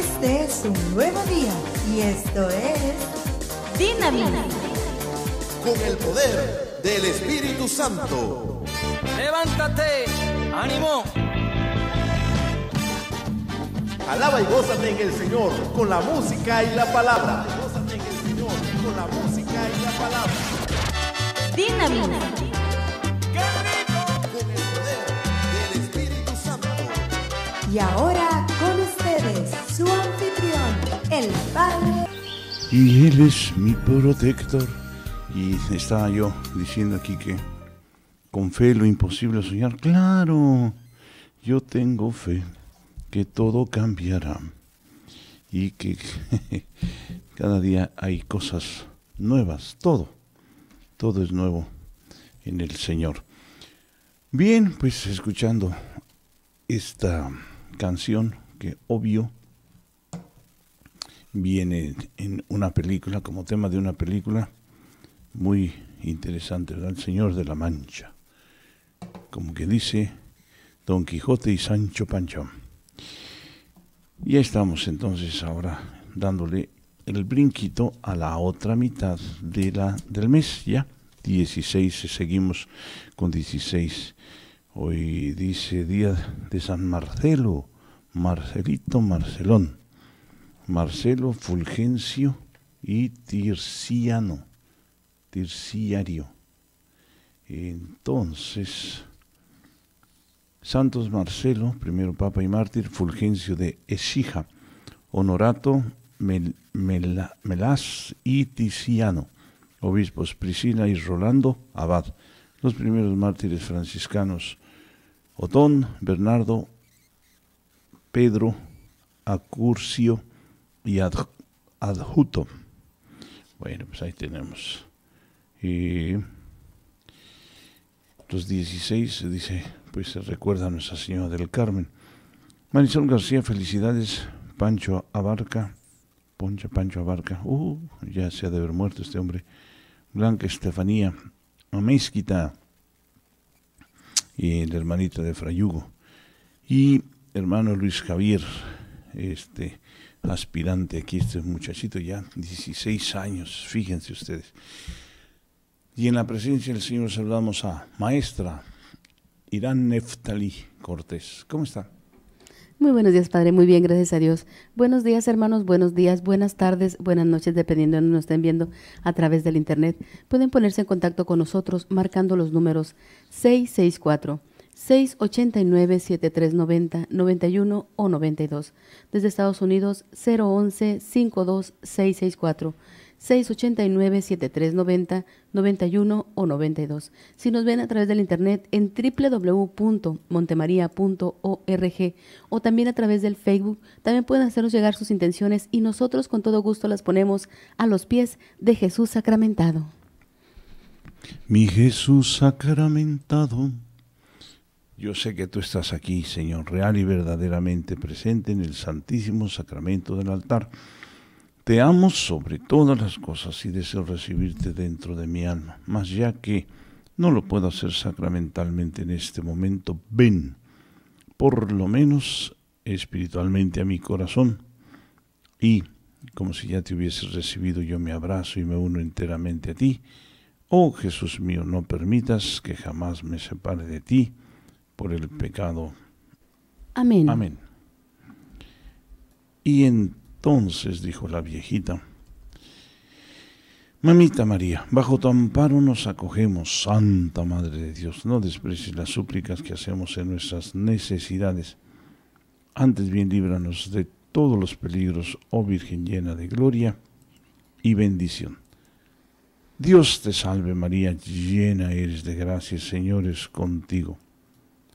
Este es un nuevo día y esto es Dinamita. Con el poder del Espíritu Santo. Levántate, ánimo. Alaba y gozate en el Señor con la música y la palabra. Gózate en el Señor con la música y la palabra. Santo. Y ahora y Él es mi protector. Y estaba yo diciendo aquí que con fe lo imposible soñar. Claro, yo tengo fe que todo cambiará y que cada día hay cosas nuevas, todo, todo es nuevo en el Señor. Bien, pues escuchando esta canción que obvio viene en una película, como tema de una película muy interesante, ¿verdad? El Señor de la Mancha. Como que dice Don Quijote y Sancho Panchón. Ya estamos entonces ahora dándole el brinquito a la otra mitad de la, del mes, ya 16, seguimos con 16. Hoy dice día de San Marcelo, Marcelito Marcelón. Marcelo Fulgencio y Tirciano, Tirciario. Entonces, Santos Marcelo, primero papa y mártir, Fulgencio de Esija, Honorato Melas y Tiziano, obispos Priscila y Rolando Abad, los primeros mártires franciscanos, Otón, Bernardo, Pedro, Acurcio, y adjuto. Bueno, pues ahí tenemos. Y los 16 dice, pues se recuerda a Nuestra Señora del Carmen. Marisol García, felicidades. Pancho Abarca, Poncha Pancho Abarca. Uh, ya se ha de haber muerto este hombre. Blanca Estefanía, Amezquita y el hermanito de Frayugo. Y hermano Luis Javier, este, aspirante aquí, este muchachito ya, 16 años, fíjense ustedes. Y en la presencia del Señor saludamos a maestra Irán Neftali Cortés. ¿Cómo está? Muy buenos días, Padre. Muy bien, gracias a Dios. Buenos días, hermanos. Buenos días, buenas tardes, buenas noches, dependiendo de donde nos estén viendo a través del Internet. Pueden ponerse en contacto con nosotros marcando los números 664. 689-7390-91 o 92. Desde Estados Unidos, 011-52664. 689-7390-91 o 92. Si nos ven a través del internet en www.montemaría.org o también a través del Facebook, también pueden hacernos llegar sus intenciones y nosotros con todo gusto las ponemos a los pies de Jesús sacramentado. Mi Jesús sacramentado yo sé que tú estás aquí, Señor, real y verdaderamente presente en el Santísimo Sacramento del altar. Te amo sobre todas las cosas y deseo recibirte dentro de mi alma, mas ya que no lo puedo hacer sacramentalmente en este momento, ven, por lo menos espiritualmente a mi corazón y, como si ya te hubieses recibido, yo me abrazo y me uno enteramente a ti. Oh Jesús mío, no permitas que jamás me separe de ti por el pecado. Amén. Amén. Y entonces dijo la viejita, Mamita María, bajo tu amparo nos acogemos, Santa Madre de Dios, no desprecies las súplicas que hacemos en nuestras necesidades. Antes bien líbranos de todos los peligros, oh Virgen llena de gloria y bendición. Dios te salve María, llena eres de gracia, Señor es contigo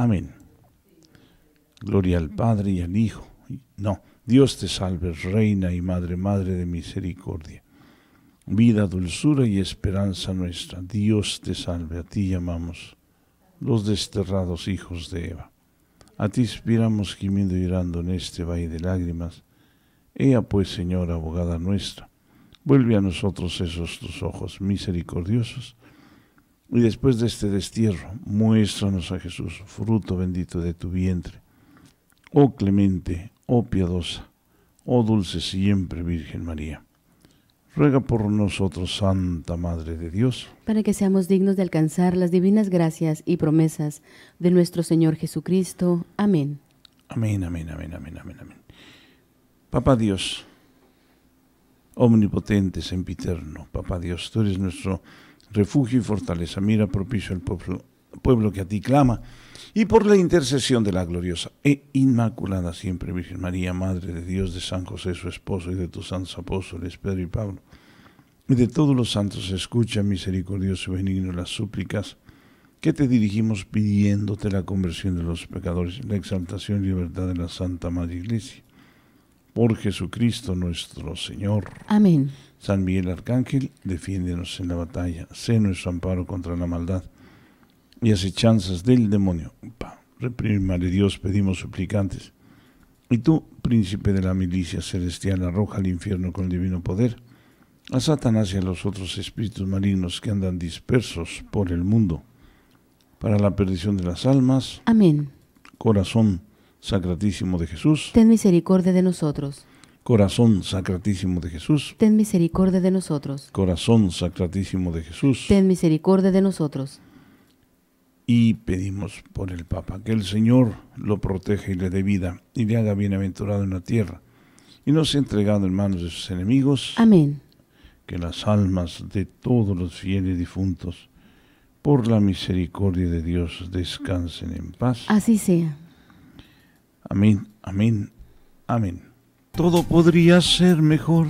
Amén. Gloria al Padre y al Hijo. No, Dios te salve, Reina y Madre, Madre de Misericordia. Vida, dulzura y esperanza nuestra. Dios te salve, a ti llamamos los desterrados hijos de Eva. A ti inspiramos gimiendo y llorando en este valle de lágrimas. Ea pues, Señora, abogada nuestra, vuelve a nosotros esos tus ojos misericordiosos y después de este destierro, muéstranos a Jesús, fruto bendito de tu vientre. Oh clemente, oh piadosa, oh dulce siempre Virgen María. Ruega por nosotros, Santa Madre de Dios, para que seamos dignos de alcanzar las divinas gracias y promesas de nuestro Señor Jesucristo. Amén. Amén, amén, amén, amén, amén, amén. Papá Dios, omnipotente, sempiterno, Papá Dios, tú eres nuestro refugio y fortaleza. Mira propicio el pueblo, pueblo que a ti clama. Y por la intercesión de la gloriosa e inmaculada siempre Virgen María, Madre de Dios, de San José, su esposo, y de tus santos apóstoles, Pedro y Pablo, y de todos los santos, escucha, misericordioso y benigno, las súplicas que te dirigimos pidiéndote la conversión de los pecadores, la exaltación y libertad de la Santa Madre Iglesia. Por Jesucristo nuestro Señor. Amén. San Miguel Arcángel, defiéndenos en la batalla, sé nuestro amparo contra la maldad y asechanzas del demonio. Reprimale Dios, pedimos suplicantes. Y tú, príncipe de la milicia celestial, arroja al infierno con el divino poder a Satanás y a los otros espíritus malignos que andan dispersos por el mundo para la perdición de las almas. Amén. Corazón sacratísimo de Jesús. Ten misericordia de nosotros. Corazón Sacratísimo de Jesús. Ten misericordia de nosotros. Corazón Sacratísimo de Jesús. Ten misericordia de nosotros. Y pedimos por el Papa que el Señor lo proteja y le dé vida y le haga bienaventurado en la tierra y nos ha entregado en manos de sus enemigos. Amén. Que las almas de todos los fieles difuntos, por la misericordia de Dios, descansen en paz. Así sea. Amén, amén, amén. Todo podría ser mejor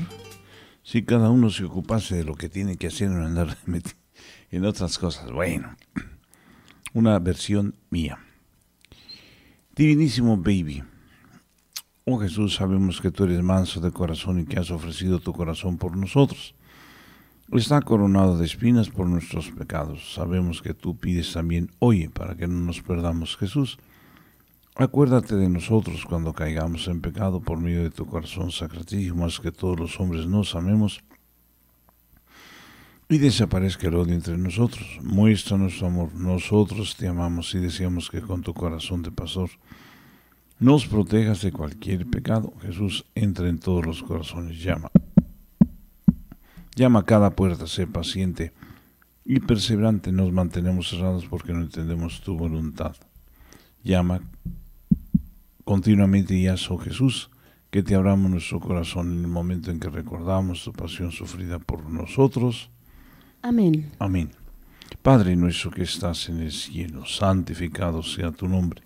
si cada uno se ocupase de lo que tiene que hacer en andar en otras cosas. Bueno, una versión mía. Divinísimo Baby. Oh Jesús, sabemos que tú eres manso de corazón y que has ofrecido tu corazón por nosotros. Está coronado de espinas por nuestros pecados. Sabemos que tú pides también, hoy para que no nos perdamos, Jesús. Acuérdate de nosotros cuando caigamos en pecado por medio de tu corazón sacratísimo, más que todos los hombres nos amemos y desaparezca el odio entre nosotros. Muéstranos tu amor, nosotros te amamos y deseamos que con tu corazón de pastor nos protejas de cualquier pecado. Jesús entra en todos los corazones, llama. Llama a cada puerta, sé paciente y perseverante, nos mantenemos cerrados porque no entendemos tu voluntad. Llama continuamente y oh Jesús, que te abramos nuestro corazón en el momento en que recordamos tu pasión sufrida por nosotros. Amén. Amén. Padre nuestro que estás en el cielo, santificado sea tu nombre.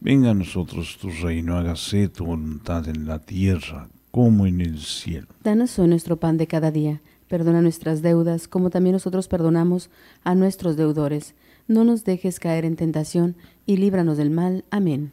Venga a nosotros tu reino, hágase tu voluntad en la tierra como en el cielo. Danos hoy nuestro pan de cada día. Perdona nuestras deudas, como también nosotros perdonamos a nuestros deudores. No nos dejes caer en tentación, y líbranos del mal. Amén.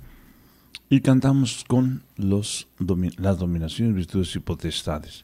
Y cantamos con los las dominaciones, virtudes y potestades.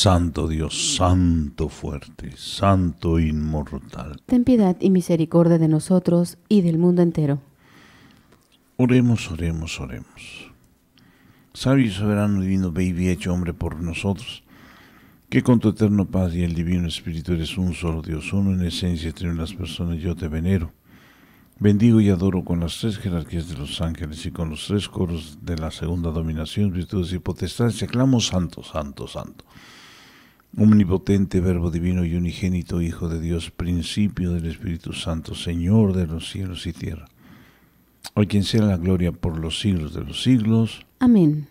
Santo Dios, Santo fuerte, Santo inmortal. Ten piedad y misericordia de nosotros y del mundo entero. Oremos, oremos, oremos. Sabio y soberano divino, baby hecho hombre por nosotros, que con tu eterno paz y el Divino Espíritu eres un solo Dios, uno en esencia, entre las personas, yo te venero. Bendigo y adoro con las tres jerarquías de los ángeles y con los tres coros de la segunda dominación, virtudes y potestades. Clamo santo, santo, santo. Omnipotente Verbo Divino y Unigénito Hijo de Dios, principio del Espíritu Santo, Señor de los cielos y tierra. Hoy quien sea la gloria por los siglos de los siglos. Amén.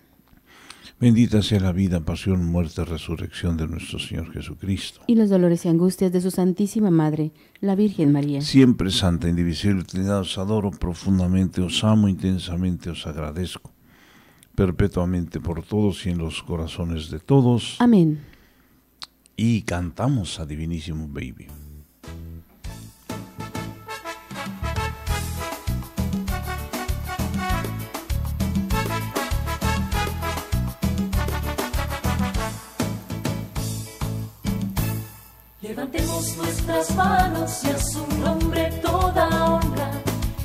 Bendita sea la vida, pasión, muerte, resurrección de nuestro Señor Jesucristo. Y los dolores y angustias de su Santísima Madre, la Virgen María. Siempre Santa, indivisible Trinidad, os adoro profundamente, os amo intensamente, os agradezco perpetuamente por todos y en los corazones de todos. Amén y cantamos a Divinísimo Baby. Levantemos nuestras manos y a su nombre toda honra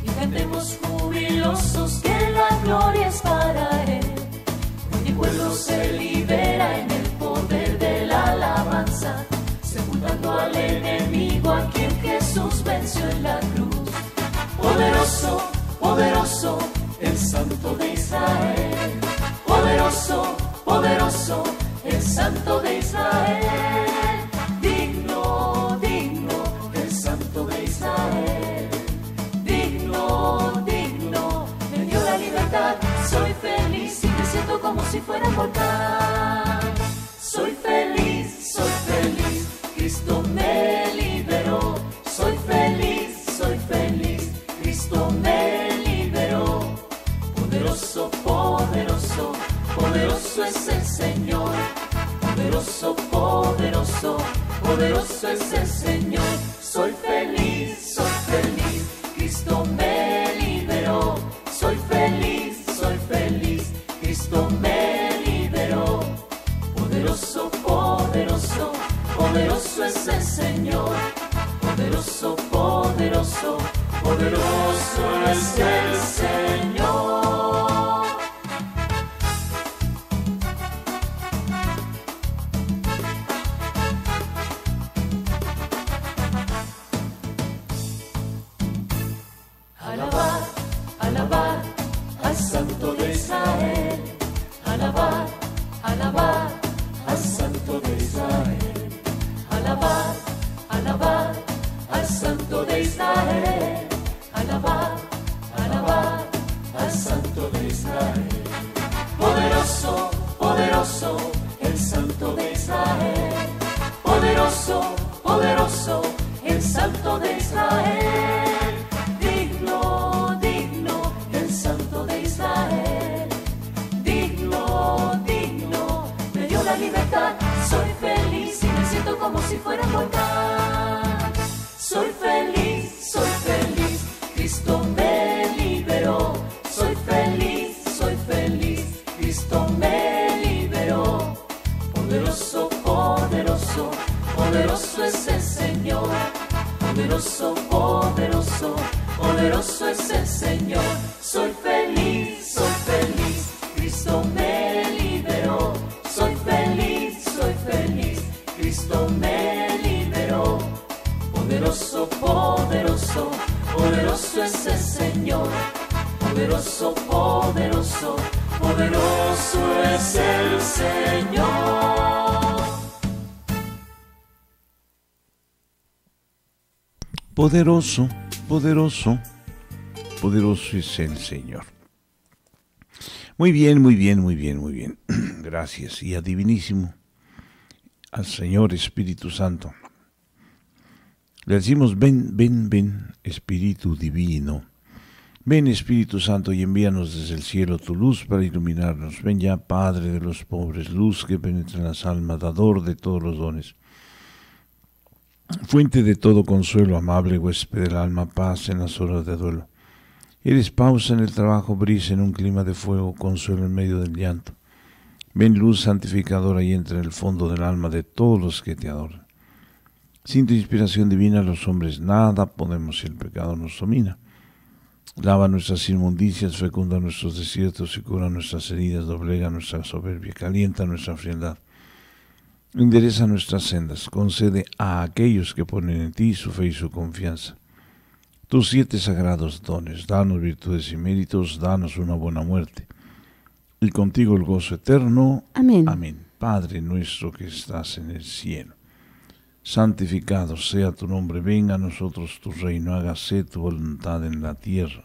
y cantemos jubilosos que la gloria es para él. Hoy pueblo se libera en al enemigo a quien Jesús venció en la cruz. Poderoso, poderoso, el Santo de Israel. Poderoso, poderoso, el Santo de Israel. Digno, digno, el Santo de Israel. Digno, digno, me dio la libertad. Soy feliz y me siento como si fuera mortal. Soy feliz me liberó, soy feliz, soy feliz, Cristo me liberó. Poderoso, poderoso, poderoso es el Señor, poderoso, poderoso, poderoso es el Señor, soy feliz, soy feliz, Cristo me liberó, soy feliz, soy feliz, Cristo me liberó, poderoso, poderoso es el Señor, poderoso, poderoso, poderoso es el Señor. Poderoso, poderoso, poderoso es el Señor. Muy bien, muy bien, muy bien, muy bien. Gracias y a Divinísimo, al Señor Espíritu Santo. Le decimos, ven, ven, ven, Espíritu Divino. Ven Espíritu Santo y envíanos desde el cielo tu luz para iluminarnos. Ven ya, Padre de los pobres, luz que penetra en las almas, dador de todos los dones. Fuente de todo consuelo, amable huésped del alma, paz en las horas de duelo. Eres pausa en el trabajo, brisa en un clima de fuego, consuelo en medio del llanto. Ven luz santificadora y entra en el fondo del alma de todos los que te adoran. Sin tu inspiración divina, los hombres nada podemos si el pecado nos domina. Lava nuestras inmundicias, fecunda nuestros desiertos y cura nuestras heridas, doblega nuestra soberbia, calienta nuestra frialdad. Endereza nuestras sendas, concede a aquellos que ponen en ti su fe y su confianza. Tus siete sagrados dones, danos virtudes y méritos, danos una buena muerte. Y contigo el gozo eterno. Amén. Amén. Padre nuestro que estás en el cielo. Santificado sea tu nombre, venga a nosotros tu reino, hágase tu voluntad en la tierra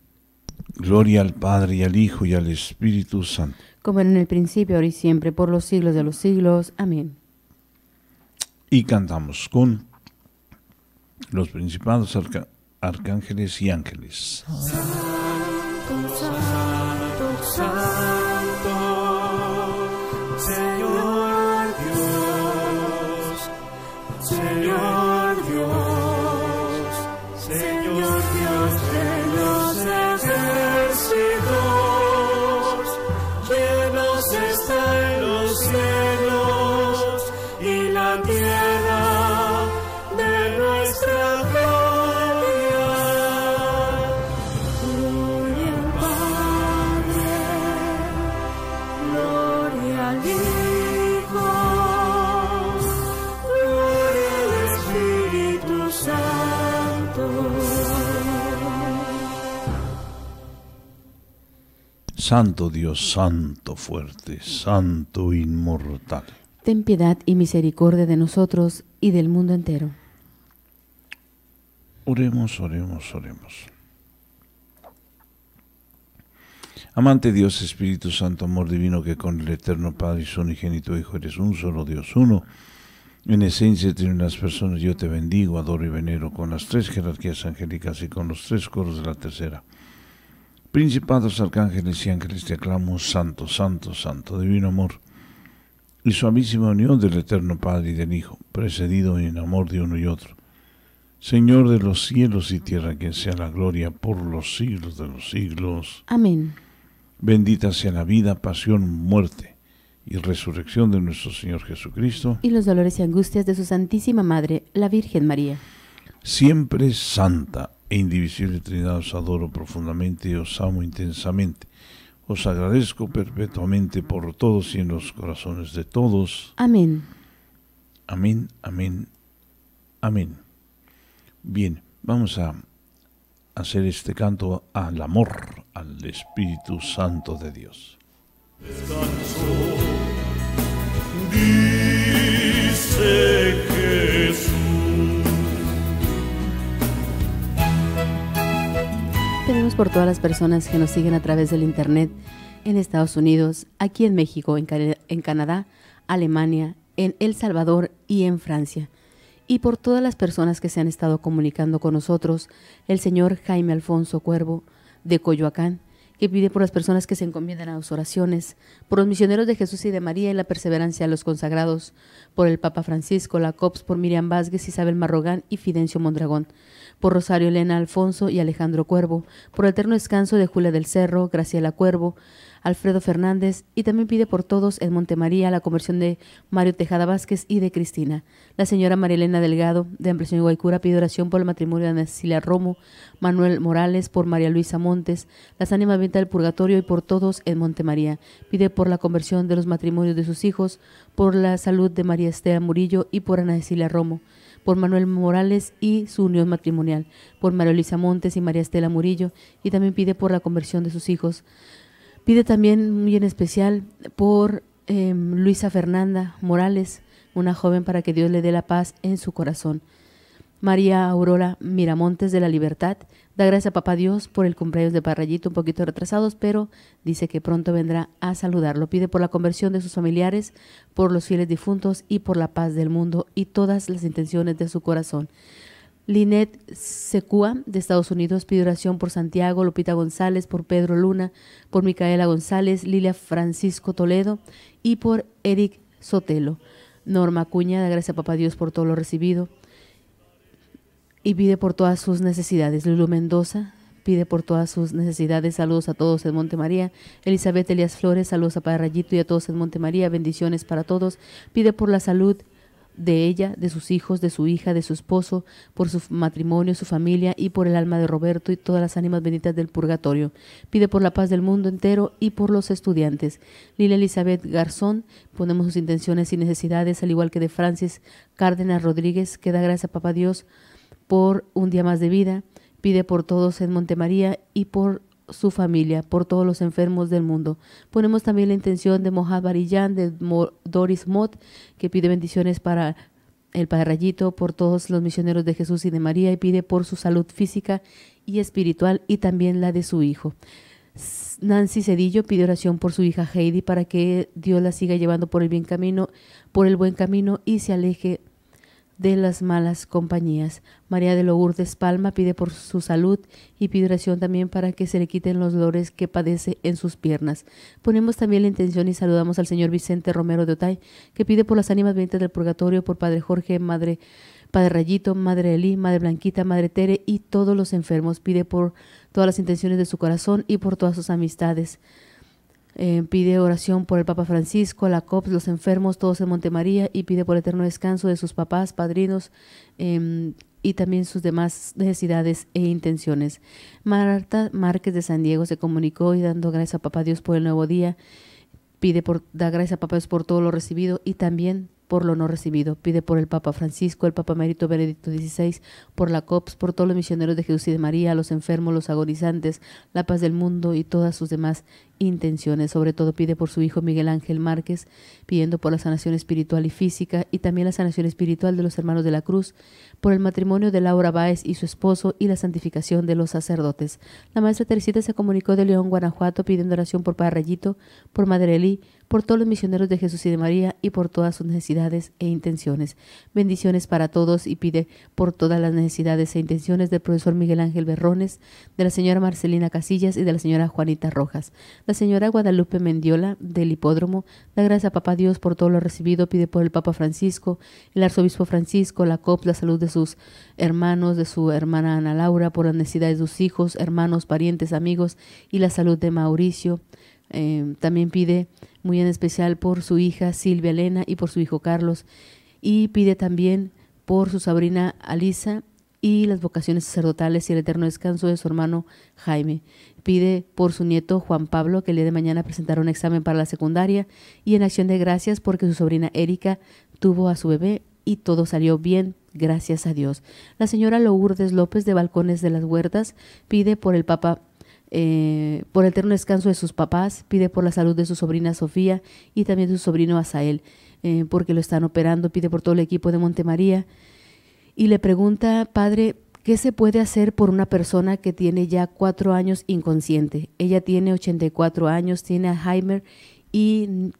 Gloria al Padre y al Hijo y al Espíritu Santo. Como en el principio, ahora y siempre, por los siglos de los siglos. Amén. Y cantamos con los principados arcángeles y ángeles. Santo Dios, Santo fuerte, Santo inmortal. Ten piedad y misericordia de nosotros y del mundo entero. Oremos, oremos, oremos. Amante Dios, Espíritu Santo, amor divino, que con el eterno Padre y su Hijo eres un solo Dios, uno. En esencia, tiene las personas, yo te bendigo, adoro y venero con las tres jerarquías angélicas y con los tres coros de la tercera Principados, arcángeles y ángeles, te aclamo, santo, santo, santo, divino amor, y suavísima unión del Eterno Padre y del Hijo, precedido en amor de uno y otro. Señor de los cielos y tierra, que sea la gloria por los siglos de los siglos. Amén. Bendita sea la vida, pasión, muerte y resurrección de nuestro Señor Jesucristo. Y los dolores y angustias de su Santísima Madre, la Virgen María. Siempre santa e indivisible Trinidad os adoro profundamente, e os amo intensamente. Os agradezco perpetuamente por todos y en los corazones de todos. Amén. Amén, amén, amén. Bien, vamos a hacer este canto al amor, al Espíritu Santo de Dios. dice. por todas las personas que nos siguen a través del Internet en Estados Unidos, aquí en México, en, Canadá, Alemania, en El Salvador y en Francia. Y por todas las personas que se han estado comunicando con nosotros, el señor Jaime Alfonso Cuervo de Coyoacán, que pide por las personas que se encomiendan a sus oraciones, por los misioneros de Jesús y de María y la perseverancia de los consagrados, por el Papa Francisco, la COPS, por Miriam Vázquez, Isabel Marrogan y Fidencio Mondragón por Rosario Elena Alfonso y Alejandro Cuervo, por el eterno descanso de Julia del Cerro, Graciela Cuervo, Alfredo Fernández y también pide por todos en Montemaría la conversión de Mario Tejada Vázquez y de Cristina. La señora Elena Delgado de Ampliación Guaycura pide oración por el matrimonio de Ana Cecilia Romo, Manuel Morales, por María Luisa Montes, las ánimas venta del purgatorio y por todos en Montemaría. Pide por la conversión de los matrimonios de sus hijos, por la salud de María Estela Murillo y por Ana Cecilia Romo por Manuel Morales y su unión matrimonial, por María Luisa Montes y María Estela Murillo, y también pide por la conversión de sus hijos. Pide también muy en especial por em, Luisa Fernanda Morales, una joven para que Dios le dé la paz en su corazón. María Aurora Miramontes de la Libertad Da gracias a papá Dios por el cumpleaños de Parrayito, un poquito retrasados, pero dice que pronto vendrá a saludarlo. Pide por la conversión de sus familiares, por los fieles difuntos y por la paz del mundo y todas las intenciones de su corazón. Linet Secua, de Estados Unidos, pide oración por Santiago, Lupita González, por Pedro Luna, por Micaela González, Lilia Francisco Toledo y por Eric Sotelo. Norma Cuña, da gracias a Papá Dios por todo lo recibido y pide por todas sus necesidades. Lulu Mendoza pide por todas sus necesidades. Saludos a todos en Monte María. Elizabeth Elias Flores, saludos a Padre y a todos en Monte María. Bendiciones para todos. Pide por la salud de ella, de sus hijos, de su hija, de su esposo, por su matrimonio, su familia y por el alma de Roberto y todas las ánimas benditas del purgatorio. Pide por la paz del mundo entero y por los estudiantes. Lila Elizabeth Garzón, ponemos sus intenciones y necesidades, al igual que de Francis Cárdenas Rodríguez, que da gracias a Papá Dios por un día más de vida. Pide por todos en Montemaría y por su familia, por todos los enfermos del mundo. Ponemos también la intención de Mohad Barillán, de Doris Mott, que pide bendiciones para el Padre Rayito, por todos los misioneros de Jesús y de María, y pide por su salud física y espiritual y también la de su hijo. Nancy Cedillo pide oración por su hija Heidi para que Dios la siga llevando por el bien camino, por el buen camino y se aleje de las malas compañías. María de de Palma pide por su salud y pide oración también para que se le quiten los dolores que padece en sus piernas. Ponemos también la intención y saludamos al señor Vicente Romero de Otay, que pide por las ánimas venidas del purgatorio, por Padre Jorge, Madre Padre Rayito, Madre Elí Madre Blanquita, Madre Tere y todos los enfermos. Pide por todas las intenciones de su corazón y por todas sus amistades. Eh, pide oración por el Papa Francisco, la COPS, los enfermos, todos en Montemaría y pide por eterno descanso de sus papás, padrinos em, y también sus demás necesidades e intenciones. Marta Márquez de San Diego se comunicó y dando gracias a Papá Dios por el nuevo día, pide por, da gracias a Papá Dios por todo lo recibido y también por lo no recibido. Pide por el Papa Francisco, el Papa Mérito Benedicto XVI, por la COPS, por todos los misioneros de Jesús y de María, los enfermos, los agonizantes, la paz del mundo y todas sus demás intenciones. Sobre todo pide por su hijo Miguel Ángel Márquez, pidiendo por la sanación espiritual y física y también la sanación espiritual de los hermanos de la cruz, por el matrimonio de Laura Báez y su esposo y la santificación de los sacerdotes. La maestra Teresita se comunicó de León, Guanajuato, pidiendo oración por Padre Rayito, por Madre Elí, por todos los misioneros de Jesús y de María y por todas sus necesidades e intenciones. Bendiciones para todos y pide por todas las necesidades e intenciones del profesor Miguel Ángel Berrones, de la señora Marcelina Casillas y de la señora Juanita Rojas. La señora Guadalupe Mendiola, del hipódromo, da gracias a Papá Dios por todo lo recibido, pide por el Papa Francisco, el Arzobispo Francisco, la COP, la salud de sus hermanos, de su hermana Ana Laura, por las necesidades de sus hijos, hermanos, parientes, amigos y la salud de Mauricio. Eh, también pide muy en especial por su hija Silvia Elena y por su hijo Carlos. Y pide también por su sobrina Alisa y las vocaciones sacerdotales y el eterno descanso de su hermano Jaime. Pide por su nieto Juan Pablo que el día de mañana presentará un examen para la secundaria y en acción de gracias porque su sobrina Erika tuvo a su bebé y todo salió bien, gracias a Dios. La señora Lourdes López de Balcones de las Huertas pide por el Papa eh, por el eterno descanso de sus papás, pide por la salud de su sobrina Sofía y también de su sobrino Asael, eh, porque lo están operando, pide por todo el equipo de Montemaría, y le pregunta, padre, ¿qué se puede hacer por una persona que tiene ya cuatro años inconsciente? Ella tiene 84 años, tiene Alzheimer y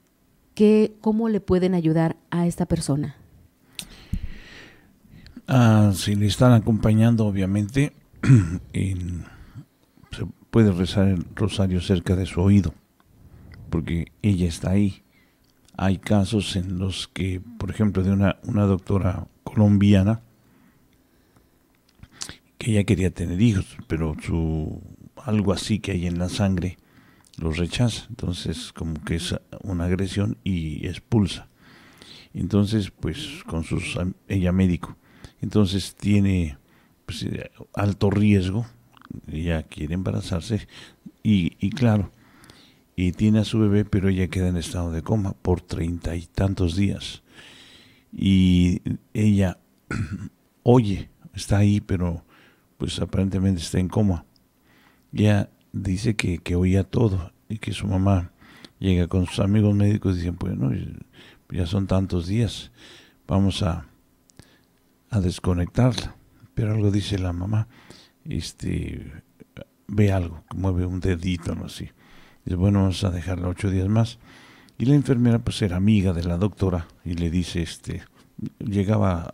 ¿qué, ¿cómo le pueden ayudar a esta persona? Ah, si le están acompañando, obviamente, se puede rezar el rosario cerca de su oído, porque ella está ahí. Hay casos en los que, por ejemplo, de una, una doctora colombiana, que ella quería tener hijos, pero su algo así que hay en la sangre los rechaza. Entonces, como que es una agresión y expulsa. Entonces, pues con sus ella médico. Entonces tiene pues, alto riesgo, ella quiere embarazarse y, y claro, y tiene a su bebé, pero ella queda en estado de coma por treinta y tantos días. Y ella oye, está ahí, pero pues aparentemente está en coma. Ya dice que, que oía todo y que su mamá llega con sus amigos médicos y dicen, pues no, ya son tantos días, vamos a, a desconectarla. Pero algo dice la mamá, este, ve algo, mueve un dedito, no así. Dice, bueno, vamos a dejarla ocho días más. Y la enfermera, pues era amiga de la doctora y le dice, este, llegaba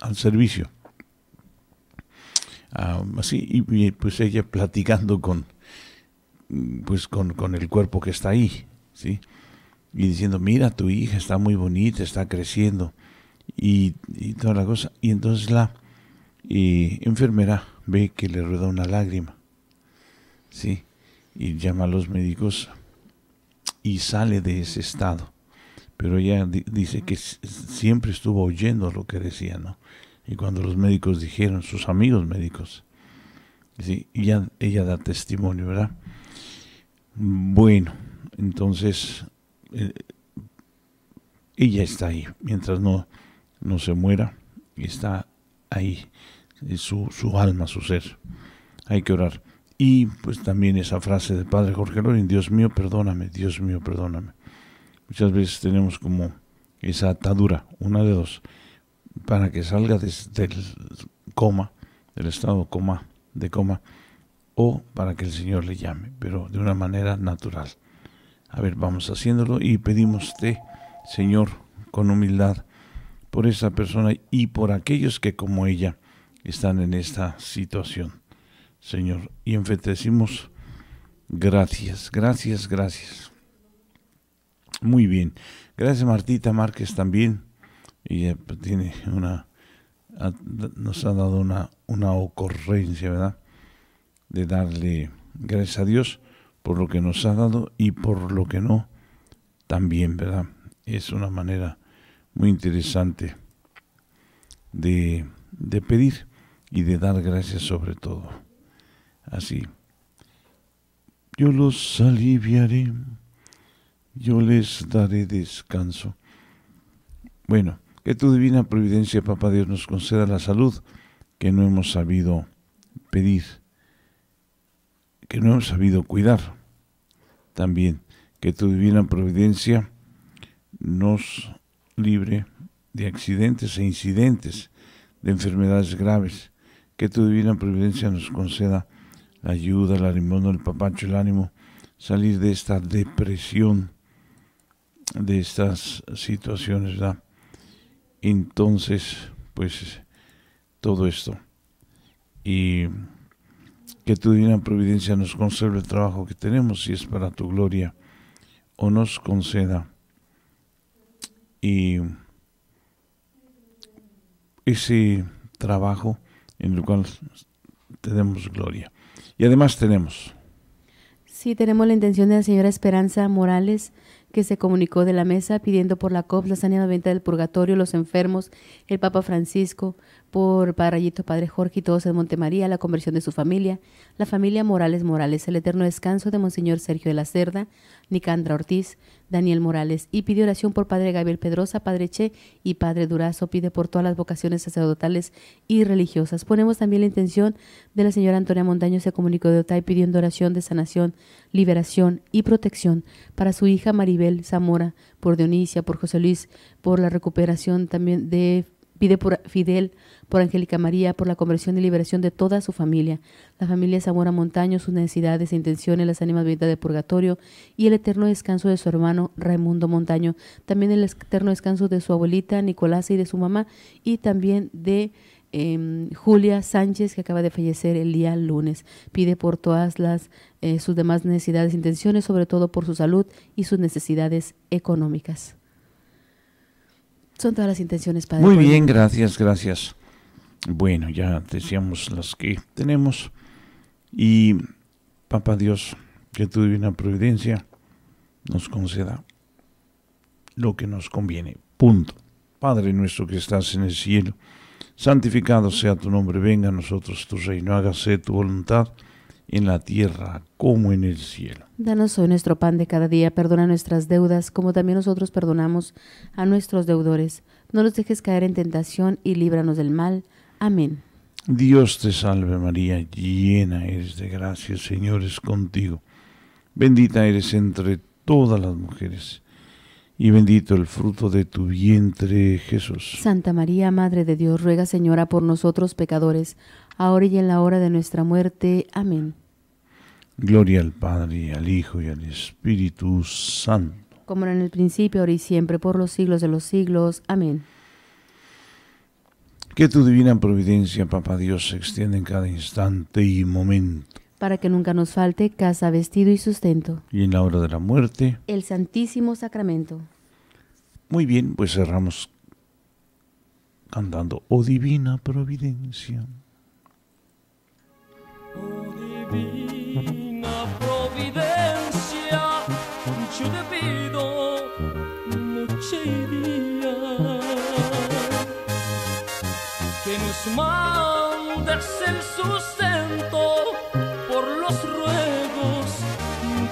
al servicio así, ah, y, pues ella platicando con, pues con, el cuerpo que está ahí, ¿sí? Y diciendo, mira, tu hija está muy bonita, está creciendo, y, toda la cosa. Y entonces la eh, enfermera ve que le rueda una lágrima, ¿sí? Y llama a los médicos y sale de ese estado. Pero ella dice que siempre estuvo oyendo lo que decía, ¿no? Y cuando los médicos dijeron, sus amigos médicos, ¿sí? ella, da testimonio, ¿verdad? Bueno, entonces eh, ella está ahí, mientras no, no se muera, está ahí, eh, su, su alma, su ser. Hay que orar. Y pues también esa frase de Padre Jorge Lorin, Dios mío, perdóname, Dios mío, perdóname. Muchas veces tenemos como esa atadura, una de dos, para que salga del coma, del estado coma, de coma, o para que el Señor le llame, pero de una manera natural. A ver, vamos haciéndolo y pedimos te, Señor, con humildad, por esa persona y por aquellos que como ella están en esta situación, Señor. Y decimos gracias, gracias, gracias. Muy bien. Gracias Martita Márquez también y eh, pues, tiene una nos ha dado una, una ocurrencia, ¿verdad? De darle gracias a Dios por lo que nos ha dado y por lo que no también, ¿verdad? Es una manera muy interesante de, de pedir y de dar gracias sobre todo. Así. Yo los aliviaré, yo les daré descanso. Bueno, que tu divina providencia, Papá Dios, nos conceda la salud que no hemos sabido pedir, que no hemos sabido cuidar. También que tu divina providencia nos libre de accidentes e incidentes, de enfermedades graves. Que tu divina providencia nos conceda la ayuda, la limón, el papacho, el ánimo, salir de esta depresión, de estas situaciones, entonces, pues, todo esto. Y que tu divina providencia nos conserve el trabajo que tenemos, si es para tu gloria, o nos conceda. Y ese trabajo en el cual tenemos gloria. Y además tenemos. Sí, tenemos la intención de la señora Esperanza Morales que se comunicó de la mesa pidiendo por la COPS la sanidad venta del purgatorio, los enfermos, el Papa Francisco, por Parrayito Padre Jorge y todos en Montemaría, la conversión de su familia, la familia Morales Morales, el eterno descanso de Monseñor Sergio de la Cerda, Nicandra Ortiz, Daniel Morales, y pide oración por Padre Gabriel Pedrosa, Padre Che y Padre Durazo, pide por todas las vocaciones sacerdotales y religiosas. Ponemos también la intención de la señora Antonia Montaño, se comunicó de Otay, pidiendo oración de sanación, liberación y protección para su hija Maribel Zamora, por Dionisia, por José Luis, por la recuperación también de Pide por Fidel, por Angélica María, por la conversión y liberación de toda su familia, la familia Zamora Montaño, sus necesidades e intenciones, las ánimas benditas de purgatorio y el eterno descanso de su hermano Raimundo Montaño, también el eterno descanso de su abuelita Nicolasa y de su mamá y también de em, Julia Sánchez, que acaba de fallecer el día lunes. Pide por todas las, eh, sus demás necesidades e intenciones, sobre todo por su salud y sus necesidades económicas. Son todas las intenciones, Padre. Muy bien, gracias, gracias. Bueno, ya decíamos las que tenemos. Y, Papa Dios, que tu divina providencia nos conceda lo que nos conviene. Punto. Padre nuestro que estás en el cielo, santificado sea tu nombre, venga a nosotros tu reino, hágase tu voluntad en la tierra como en el cielo. Danos hoy nuestro pan de cada día, perdona nuestras deudas como también nosotros perdonamos a nuestros deudores. No nos dejes caer en tentación y líbranos del mal. Amén. Dios te salve María, llena eres de gracia, Señor es contigo. Bendita eres entre todas las mujeres y bendito el fruto de tu vientre, Jesús. Santa María, Madre de Dios, ruega, Señora, por nosotros pecadores ahora y en la hora de nuestra muerte. Amén. Gloria al Padre, al Hijo y al Espíritu Santo. Como en el principio, ahora y siempre, por los siglos de los siglos. Amén. Que tu divina providencia, Papá Dios, se extienda en cada instante y momento. Para que nunca nos falte casa, vestido y sustento. Y en la hora de la muerte. El Santísimo Sacramento. Muy bien, pues cerramos cantando, oh divina providencia divina providencia, mucho te pido noche y día que nos mandes el sustento por los ruegos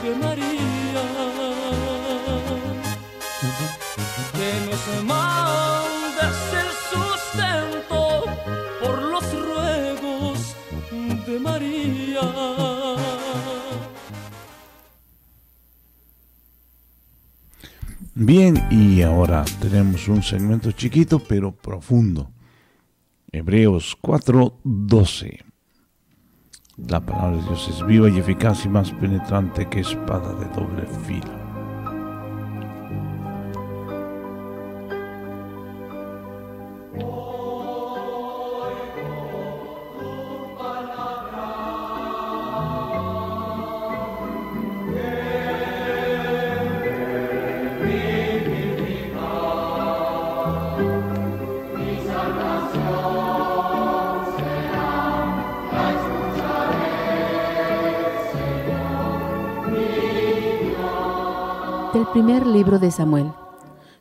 de María. Bien, y ahora tenemos un segmento chiquito pero profundo. Hebreos 4:12. La palabra de Dios es viva y eficaz y más penetrante que espada de doble filo de Samuel.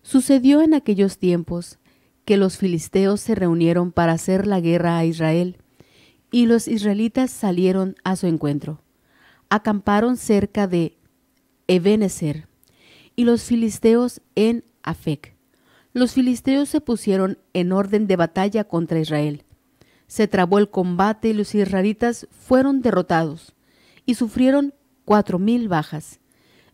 Sucedió en aquellos tiempos que los filisteos se reunieron para hacer la guerra a Israel, y los israelitas salieron a su encuentro. Acamparon cerca de Ebenezer y los filisteos en Afec. Los filisteos se pusieron en orden de batalla contra Israel. Se trabó el combate y los israelitas fueron derrotados y sufrieron cuatro mil bajas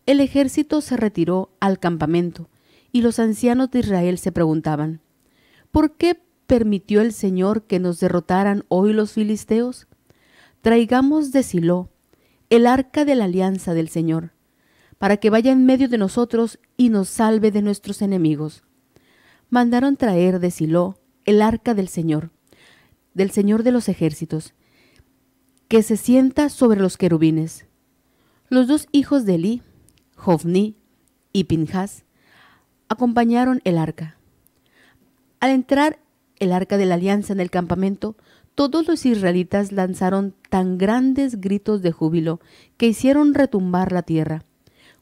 el ejército se retiró al campamento, y los ancianos de Israel se preguntaban, ¿por qué permitió el Señor que nos derrotaran hoy los filisteos? Traigamos de Silo el arca de la alianza del Señor, para que vaya en medio de nosotros y nos salve de nuestros enemigos. Mandaron traer de Silo el arca del Señor, del Señor de los ejércitos, que se sienta sobre los querubines. Los dos hijos de Elí Jovni y Pinjas acompañaron el arca. Al entrar el arca de la alianza en el campamento, todos los israelitas lanzaron tan grandes gritos de júbilo que hicieron retumbar la tierra.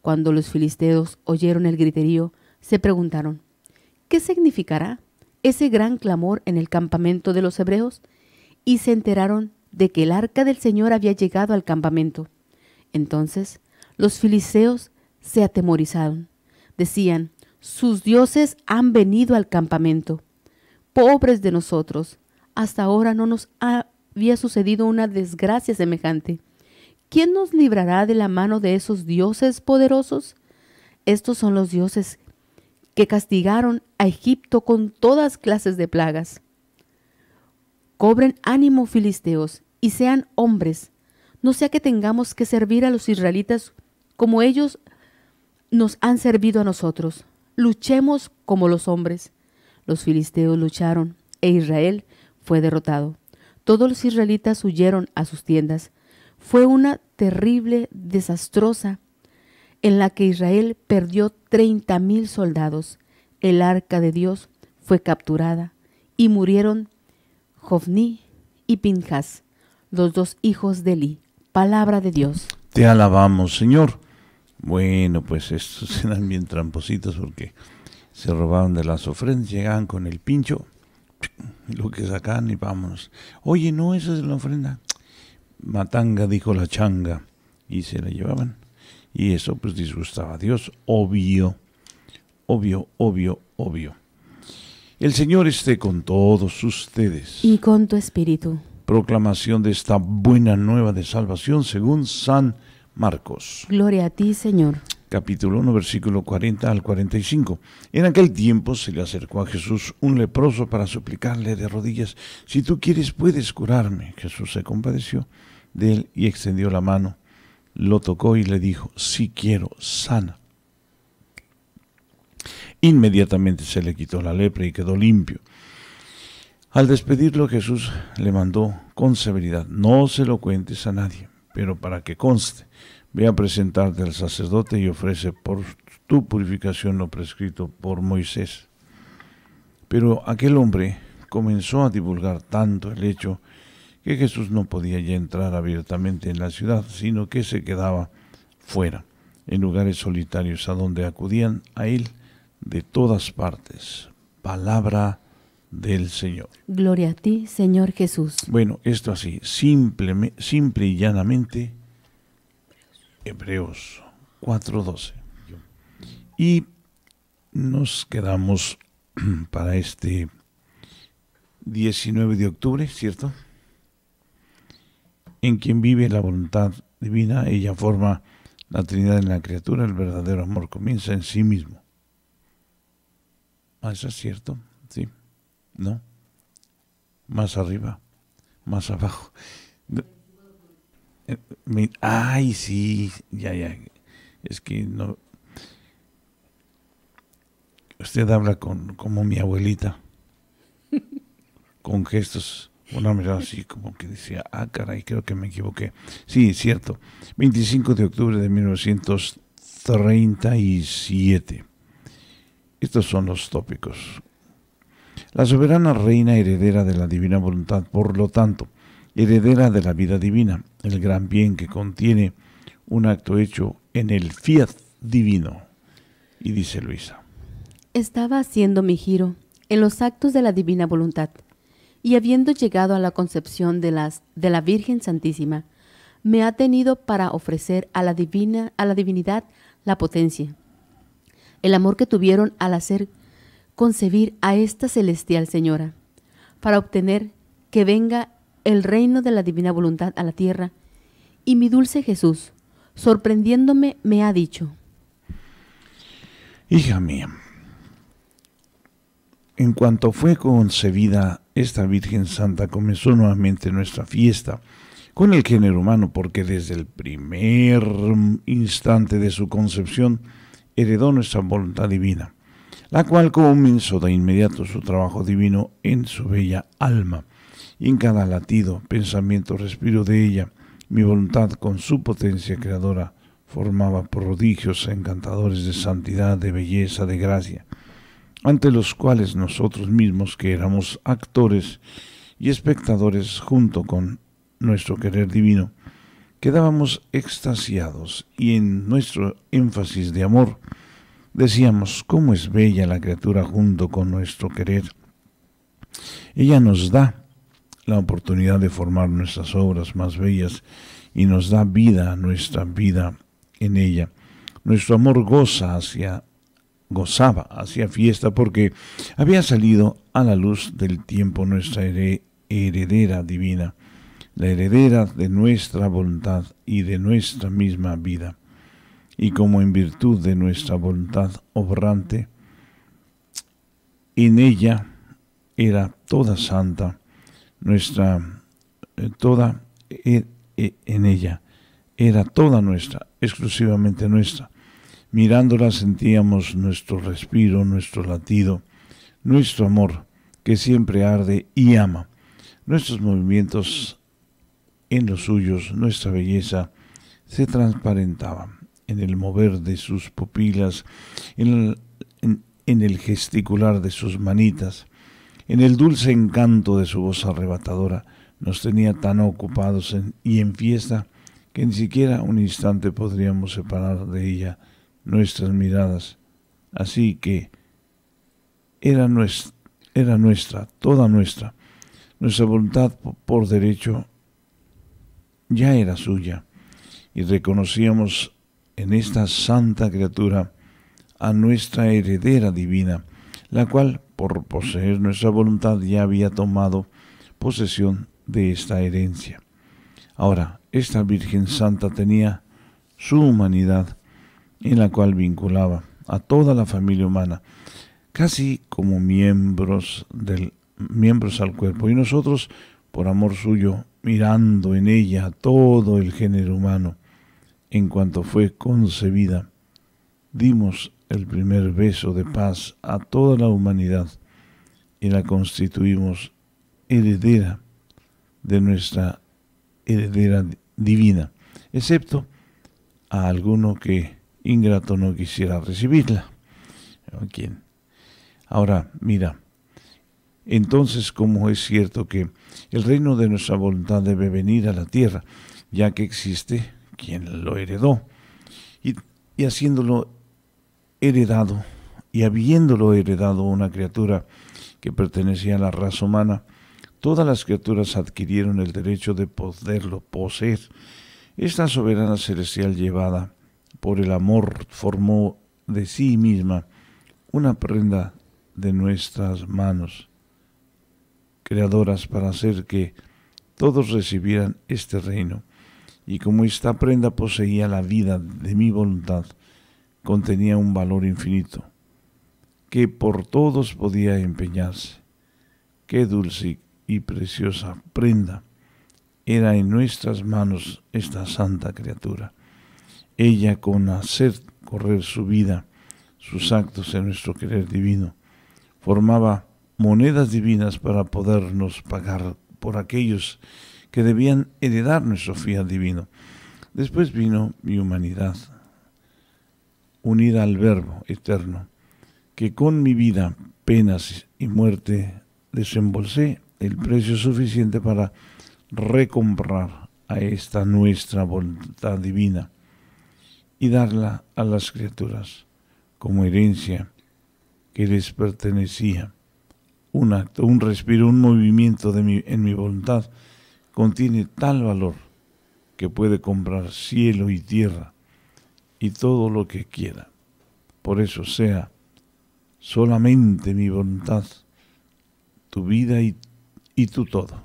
Cuando los filisteos oyeron el griterío, se preguntaron, ¿qué significará ese gran clamor en el campamento de los hebreos? Y se enteraron de que el arca del Señor había llegado al campamento. Entonces los filisteos se atemorizaron. Decían, sus dioses han venido al campamento. Pobres de nosotros, hasta ahora no nos había sucedido una desgracia semejante. ¿Quién nos librará de la mano de esos dioses poderosos? Estos son los dioses que castigaron a Egipto con todas clases de plagas. Cobren ánimo, filisteos, y sean hombres. No sea que tengamos que servir a los israelitas como ellos nos han servido a nosotros. Luchemos como los hombres. Los filisteos lucharon e Israel fue derrotado. Todos los israelitas huyeron a sus tiendas. Fue una terrible, desastrosa, en la que Israel perdió treinta mil soldados. El arca de Dios fue capturada y murieron Jovni y Pinjas, los dos hijos de Eli. Palabra de Dios. Te alabamos, Señor. Bueno, pues estos eran bien trampositos porque se robaban de las ofrendas, llegaban con el pincho, lo que sacaban y vámonos. Oye, no, esa es la ofrenda. Matanga dijo la changa y se la llevaban. Y eso pues disgustaba a Dios, obvio, obvio, obvio, obvio. El Señor esté con todos ustedes. Y con tu espíritu. Proclamación de esta buena nueva de salvación según San Marcos. Gloria a ti, Señor. Capítulo 1, versículo 40 al 45. En aquel tiempo se le acercó a Jesús un leproso para suplicarle de rodillas, si tú quieres puedes curarme. Jesús se compadeció de él y extendió la mano, lo tocó y le dijo, si quiero, sana. Inmediatamente se le quitó la lepra y quedó limpio. Al despedirlo Jesús le mandó con severidad, no se lo cuentes a nadie pero para que conste, ve a presentarte al sacerdote y ofrece por tu purificación lo prescrito por Moisés. Pero aquel hombre comenzó a divulgar tanto el hecho que Jesús no podía ya entrar abiertamente en la ciudad, sino que se quedaba fuera, en lugares solitarios a donde acudían a él de todas partes. Palabra del Señor. Gloria a ti, Señor Jesús. Bueno, esto así, simple, simple y llanamente, Hebreos 4.12. Y nos quedamos para este 19 de octubre, ¿cierto? En quien vive la voluntad divina, ella forma la Trinidad en la criatura, el verdadero amor comienza en sí mismo. Ah, ¿Eso es cierto? ¿no? Más arriba, más abajo. Eh, ay, sí, ya, ya. Es que no. Usted habla con como mi abuelita, con gestos, una mirada así como que decía, ah, caray, creo que me equivoqué. Sí, cierto. 25 de octubre de 1937. Estos son los tópicos. La soberana reina heredera de la divina voluntad, por lo tanto, heredera de la vida divina, el gran bien que contiene un acto hecho en el fiat divino. Y dice Luisa. Estaba haciendo mi giro en los actos de la divina voluntad y habiendo llegado a la concepción de, las, de la Virgen Santísima, me ha tenido para ofrecer a la divina a la divinidad la potencia, el amor que tuvieron al hacer concebir a esta celestial Señora, para obtener que venga el reino de la divina voluntad a la tierra. Y mi dulce Jesús, sorprendiéndome, me ha dicho, Hija mía, en cuanto fue concebida esta Virgen Santa, comenzó nuevamente nuestra fiesta con el género humano, porque desde el primer instante de su concepción heredó nuestra voluntad divina la cual comenzó de inmediato su trabajo divino en su bella alma. Y en cada latido, pensamiento, respiro de ella, mi voluntad con su potencia creadora formaba prodigios encantadores de santidad, de belleza, de gracia, ante los cuales nosotros mismos que éramos actores y espectadores junto con nuestro querer divino, quedábamos extasiados y en nuestro énfasis de amor, Decíamos, ¿cómo es bella la criatura junto con nuestro querer? Ella nos da la oportunidad de formar nuestras obras más bellas y nos da vida a nuestra vida en ella. Nuestro amor goza hacia gozaba, hacía fiesta porque había salido a la luz del tiempo nuestra heredera divina, la heredera de nuestra voluntad y de nuestra misma vida y como en virtud de nuestra voluntad obrante, en ella era toda santa, nuestra, eh, toda, eh, eh, en ella era toda nuestra, exclusivamente nuestra. Mirándola sentíamos nuestro respiro, nuestro latido, nuestro amor, que siempre arde y ama, nuestros movimientos en los suyos, nuestra belleza se transparentaba en el mover de sus pupilas, en el, gesticular de sus manitas, en el dulce encanto de su voz arrebatadora, nos tenía tan ocupados y en fiesta que ni siquiera un instante podríamos separar de ella nuestras miradas. Así que era nuestra, era nuestra, toda nuestra. Nuestra voluntad por derecho ya era suya y reconocíamos en esta santa criatura a nuestra heredera divina, la cual, por poseer nuestra voluntad, ya había tomado posesión de esta herencia. Ahora, esta Virgen Santa tenía su humanidad en la cual vinculaba a toda la familia humana, casi como miembros, del, miembros al cuerpo, y nosotros, por amor suyo, mirando en ella a todo el género humano, en cuanto fue concebida, dimos el primer beso de paz a toda la humanidad y la constituimos heredera de nuestra heredera divina, excepto a alguno que ingrato no quisiera recibirla. ¿Quién? Ahora, mira, entonces como es cierto que el reino de nuestra voluntad debe venir a la tierra, ya que existe quien lo heredó. Y, y haciéndolo heredado, y habiéndolo heredado una criatura que pertenecía a la raza humana, todas las criaturas adquirieron el derecho de poderlo poseer. Esta soberana celestial llevada por el amor formó de sí misma una prenda de nuestras manos, creadoras para hacer que todos recibieran este reino y como esta prenda poseía la vida de mi voluntad, contenía un valor infinito, que por todos podía empeñarse. Qué dulce y preciosa prenda era en nuestras manos esta santa criatura. Ella con hacer correr su vida, sus actos en nuestro querer divino, formaba monedas divinas para podernos pagar por aquellos que debían heredar nuestro fiat divino. Después vino mi humanidad, unida al Verbo eterno, que con mi vida, penas y muerte desembolsé el precio suficiente para recomprar a esta nuestra voluntad divina y darla a las criaturas como herencia que les pertenecía. Un acto, un respiro, un movimiento de mi, en mi voluntad contiene tal valor que puede comprar cielo y tierra y todo lo que quiera. Por eso sea solamente mi voluntad, tu vida y, y tu todo.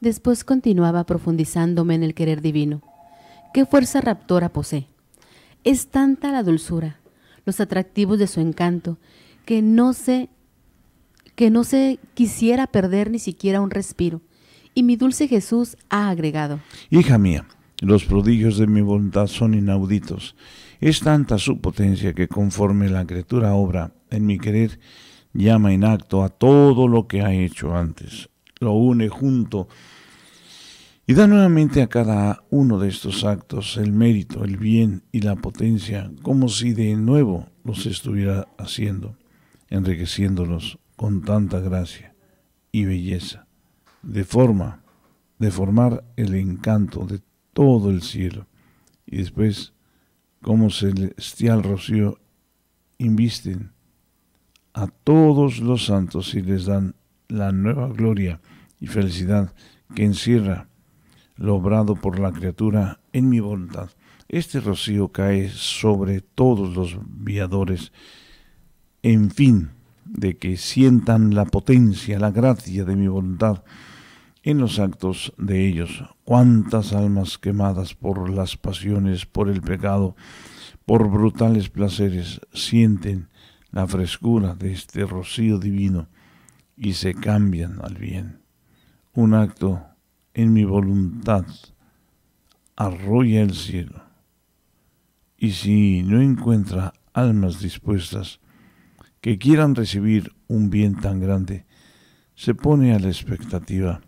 Después continuaba profundizándome en el querer divino. ¿Qué fuerza raptora posee? Es tanta la dulzura, los atractivos de su encanto, que no sé, que no se quisiera perder ni siquiera un respiro. Y mi dulce Jesús ha agregado, Hija mía, los prodigios de mi voluntad son inauditos. Es tanta su potencia que conforme la criatura obra en mi querer, llama en acto a todo lo que ha hecho antes, lo une junto y da nuevamente a cada uno de estos actos el mérito, el bien y la potencia, como si de nuevo los estuviera haciendo, enriqueciéndolos con tanta gracia y belleza de forma, de formar el encanto de todo el cielo. Y después, como celestial rocío, invisten a todos los santos y les dan la nueva gloria y felicidad que encierra lo por la criatura en mi voluntad. Este rocío cae sobre todos los viadores, en fin, de que sientan la potencia, la gracia de mi voluntad en los actos de ellos. Cuántas almas quemadas por las pasiones, por el pecado, por brutales placeres, sienten la frescura de este rocío divino y se cambian al bien. Un acto en mi voluntad arrolla el cielo. Y si no encuentra almas dispuestas que quieran recibir un bien tan grande, se pone a la expectativa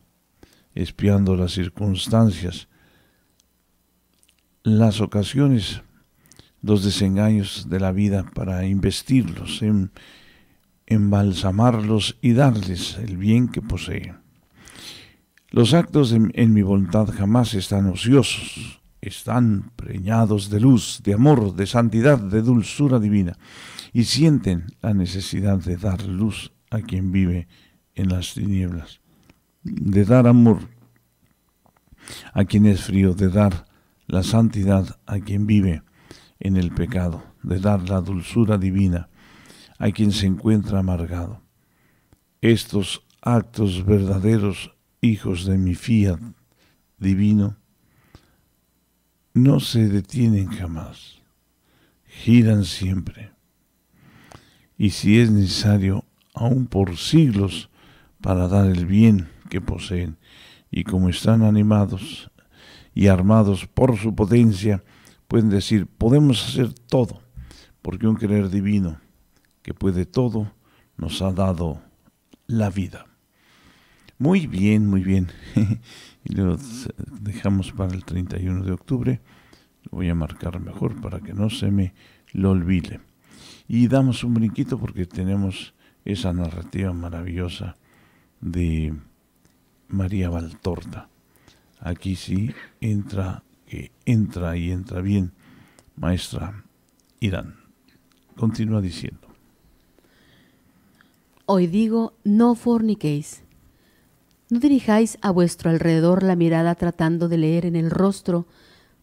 espiando las circunstancias, las ocasiones, los desengaños de la vida para investirlos, en, embalsamarlos y darles el bien que posee. Los actos en mi voluntad jamás están ociosos, están preñados de luz, de amor, de santidad, de dulzura divina, y sienten la necesidad de dar luz a quien vive en las tinieblas de dar amor a quien es frío, de dar la santidad a quien vive en el pecado, de dar la dulzura divina a quien se encuentra amargado. Estos actos verdaderos, hijos de mi fiat divino, no se detienen jamás, giran siempre. Y si es necesario, aún por siglos, para dar el bien que poseen, y como están animados y armados por su potencia, pueden decir, podemos hacer todo, porque un querer divino que puede todo nos ha dado la vida. Muy bien, muy bien. y lo dejamos para el 31 de octubre. voy a marcar mejor para que no se me lo olvide. Y damos un brinquito porque tenemos esa narrativa maravillosa de María Valtorta. Aquí sí entra, que entra y entra bien, maestra Irán. Continúa diciendo. Hoy digo, no forniquéis. No dirijáis a vuestro alrededor la mirada tratando de leer en el rostro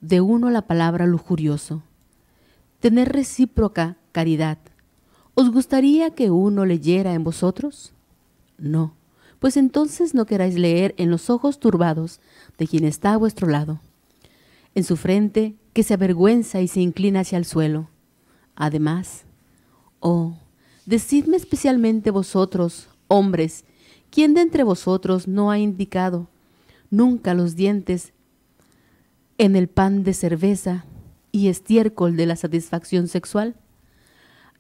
de uno la palabra lujurioso. Tener recíproca caridad. ¿Os gustaría que uno leyera en vosotros? No pues entonces no queráis leer en los ojos turbados de quien está a vuestro lado, en su frente que se avergüenza y se inclina hacia el suelo. Además, oh, decidme especialmente vosotros, hombres, ¿quién de entre vosotros no ha indicado nunca los dientes en el pan de cerveza y estiércol de la satisfacción sexual?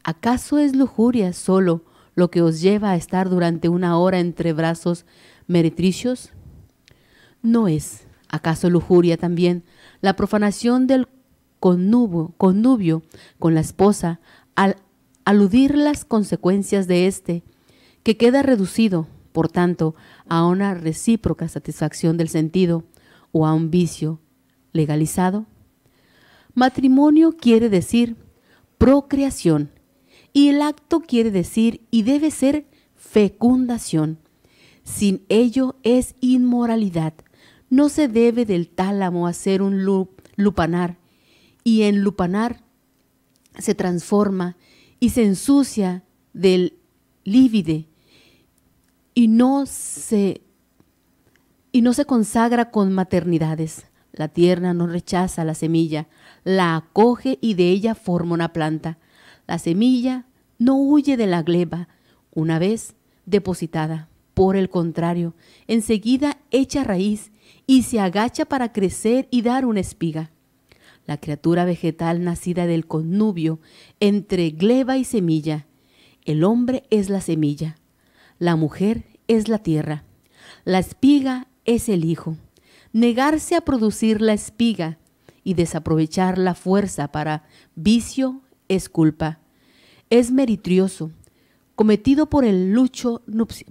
¿Acaso es lujuria solo lo que os lleva a estar durante una hora entre brazos meretricios? ¿No es, acaso, lujuria también la profanación del connubio, connubio con la esposa al aludir las consecuencias de éste, que queda reducido, por tanto, a una recíproca satisfacción del sentido o a un vicio legalizado? Matrimonio quiere decir procreación y el acto quiere decir y debe ser fecundación. Sin ello es inmoralidad. No se debe del tálamo hacer un lupanar y en lupanar se transforma y se ensucia del lívide y no se y no se consagra con maternidades. La tierra no rechaza la semilla, la acoge y de ella forma una planta. La semilla no huye de la gleba una vez depositada. Por el contrario, enseguida echa raíz y se agacha para crecer y dar una espiga. La criatura vegetal nacida del connubio entre gleba y semilla. El hombre es la semilla, la mujer es la tierra, la espiga es el hijo. Negarse a producir la espiga y desaprovechar la fuerza para vicio es culpa. Es meritrioso, cometido por el, lucho,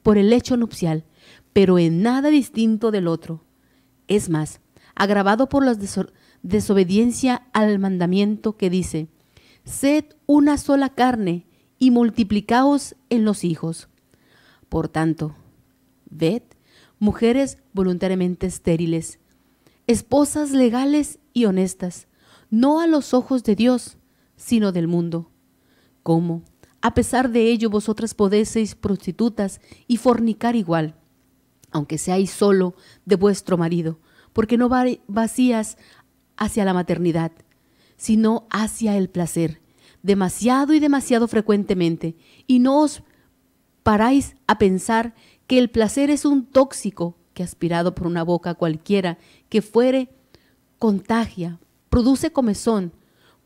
por el hecho nupcial, pero en nada distinto del otro. Es más, agravado por la desobediencia al mandamiento que dice, sed una sola carne y multiplicaos en los hijos. Por tanto, ved, mujeres voluntariamente estériles, esposas legales y honestas, no a los ojos de Dios, sino del mundo. ¿Cómo? A pesar de ello, vosotras podéis prostitutas y fornicar igual, aunque seáis solo de vuestro marido, porque no vacías hacia la maternidad, sino hacia el placer, demasiado y demasiado frecuentemente, y no os paráis a pensar que el placer es un tóxico que aspirado por una boca cualquiera que fuere, contagia, produce comezón,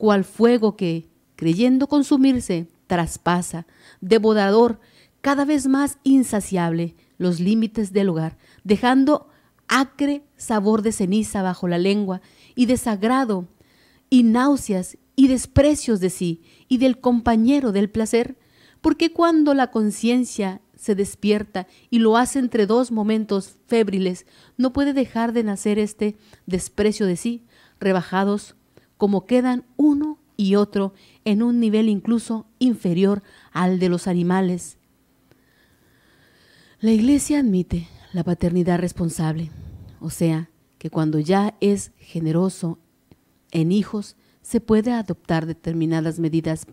cual fuego que, creyendo consumirse, traspasa, devorador, cada vez más insaciable, los límites del hogar, dejando acre sabor de ceniza bajo la lengua y desagrado y náuseas y desprecios de sí y del compañero del placer, porque cuando la conciencia se despierta y lo hace entre dos momentos febriles, no puede dejar de nacer este desprecio de sí, rebajados como quedan uno y otro en un nivel incluso inferior al de los animales. La Iglesia admite la paternidad responsable, o sea, que cuando ya es generoso en hijos, se puede adoptar determinadas medidas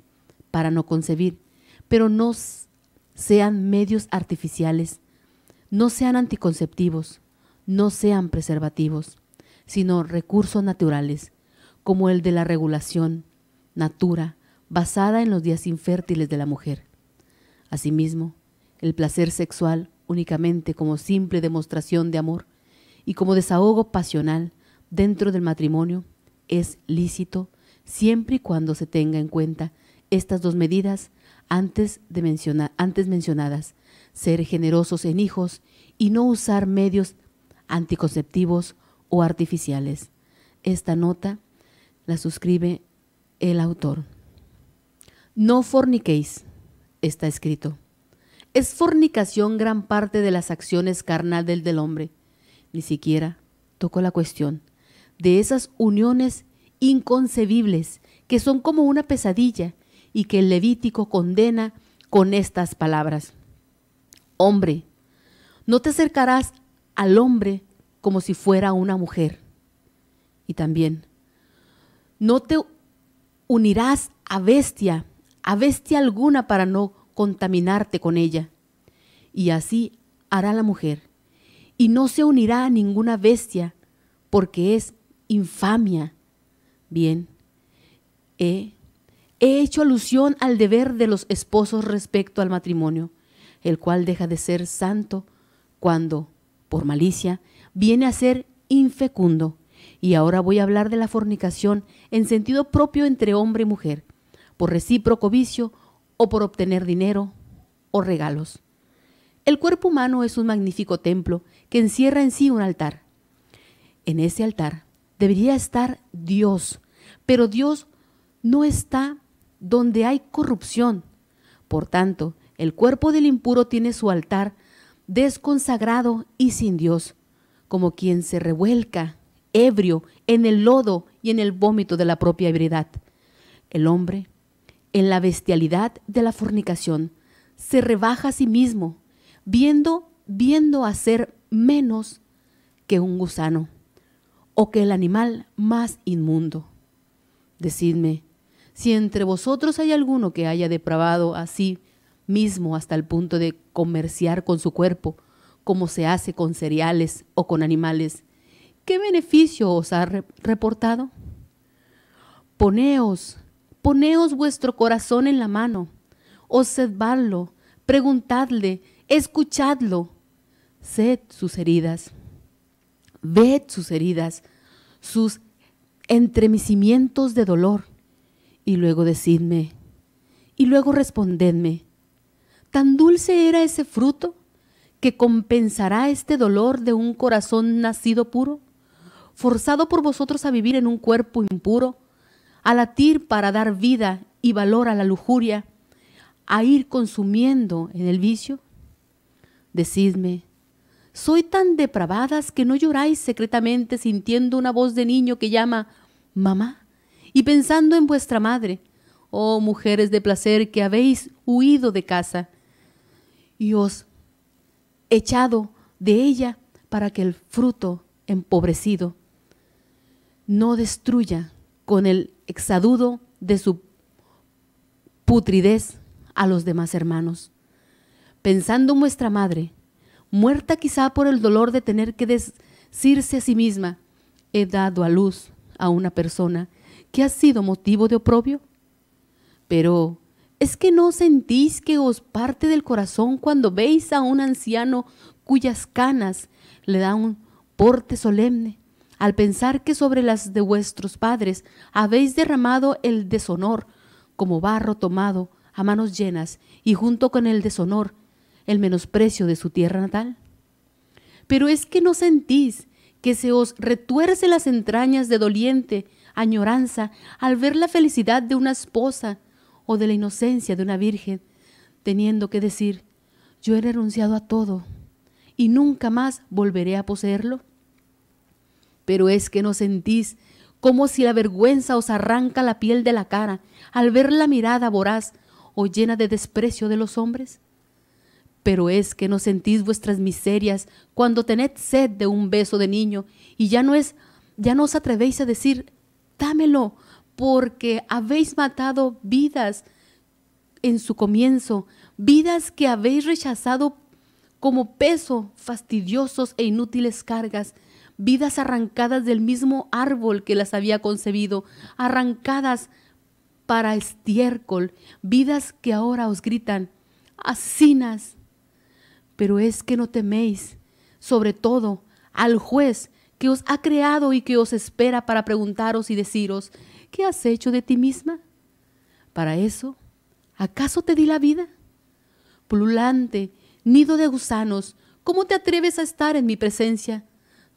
para no concebir, pero no sean medios artificiales, no sean anticonceptivos, no sean preservativos, sino recursos naturales, como el de la regulación, natura, basada en los días infértiles de la mujer. Asimismo, el placer sexual únicamente como simple demostración de amor y como desahogo pasional dentro del matrimonio es lícito siempre y cuando se tenga en cuenta estas dos medidas antes, antes mencionadas, ser generosos en hijos y no usar medios anticonceptivos o artificiales. Esta nota la suscribe el autor. No forniquéis, está escrito. Es fornicación gran parte de las acciones carnal del, del hombre. Ni siquiera tocó la cuestión de esas uniones inconcebibles que son como una pesadilla y que el Levítico condena con estas palabras. Hombre, no te acercarás al hombre como si fuera una mujer. Y también, no te unirás a bestia, a bestia alguna para no contaminarte con ella. Y así hará la mujer. Y no se unirá a ninguna bestia, porque es infamia. Bien, he, he hecho alusión al deber de los esposos respecto al matrimonio, el cual deja de ser santo cuando, por malicia, viene a ser infecundo y ahora voy a hablar de la fornicación en sentido propio entre hombre y mujer, por recíproco vicio o por obtener dinero o regalos. El cuerpo humano es un magnífico templo que encierra en sí un altar. En ese altar debería estar Dios, pero Dios no está donde hay corrupción. Por tanto, el cuerpo del impuro tiene su altar desconsagrado y sin Dios, como quien se revuelca ebrio en el lodo y en el vómito de la propia ebriedad. El hombre, en la bestialidad de la fornicación, se rebaja a sí mismo, viendo, viendo a ser menos que un gusano o que el animal más inmundo. Decidme, si entre vosotros hay alguno que haya depravado a sí mismo hasta el punto de comerciar con su cuerpo, como se hace con cereales o con animales, ¿qué beneficio os ha reportado? Poneos, poneos vuestro corazón en la mano, observadlo, preguntadle, escuchadlo, sed sus heridas, ved sus heridas, sus entremecimientos de dolor, y luego decidme, y luego respondedme, ¿tan dulce era ese fruto que compensará este dolor de un corazón nacido puro? forzado por vosotros a vivir en un cuerpo impuro, a latir para dar vida y valor a la lujuria, a ir consumiendo en el vicio? Decidme, ¿soy tan depravadas que no lloráis secretamente sintiendo una voz de niño que llama mamá y pensando en vuestra madre? Oh mujeres de placer que habéis huido de casa y os echado de ella para que el fruto empobrecido no destruya con el exadudo de su putridez a los demás hermanos. Pensando en vuestra madre, muerta quizá por el dolor de tener que decirse a sí misma, he dado a luz a una persona que ha sido motivo de oprobio. Pero, ¿es que no sentís que os parte del corazón cuando veis a un anciano cuyas canas le dan un porte solemne al pensar que sobre las de vuestros padres habéis derramado el deshonor, como barro tomado a manos llenas, y junto con el deshonor, el menosprecio de su tierra natal? Pero es que no sentís que se os retuerce las entrañas de doliente añoranza al ver la felicidad de una esposa o de la inocencia de una virgen, teniendo que decir, yo he renunciado a todo y nunca más volveré a poseerlo? Pero es que no sentís como si la vergüenza os arranca la piel de la cara al ver la mirada voraz o llena de desprecio de los hombres. Pero es que no sentís vuestras miserias cuando tened sed de un beso de niño y ya no es, ya no os atrevéis a decir, dámelo, porque habéis matado vidas en su comienzo, vidas que habéis rechazado como peso, fastidiosos e inútiles cargas vidas arrancadas del mismo árbol que las había concebido, arrancadas para estiércol, vidas que ahora os gritan, ¡asinas! Pero es que no teméis, sobre todo, al juez que os ha creado y que os espera para preguntaros y deciros, ¿qué has hecho de ti misma? Para eso, ¿acaso te di la vida? Plulante, nido de gusanos, ¿cómo te atreves a estar en mi presencia?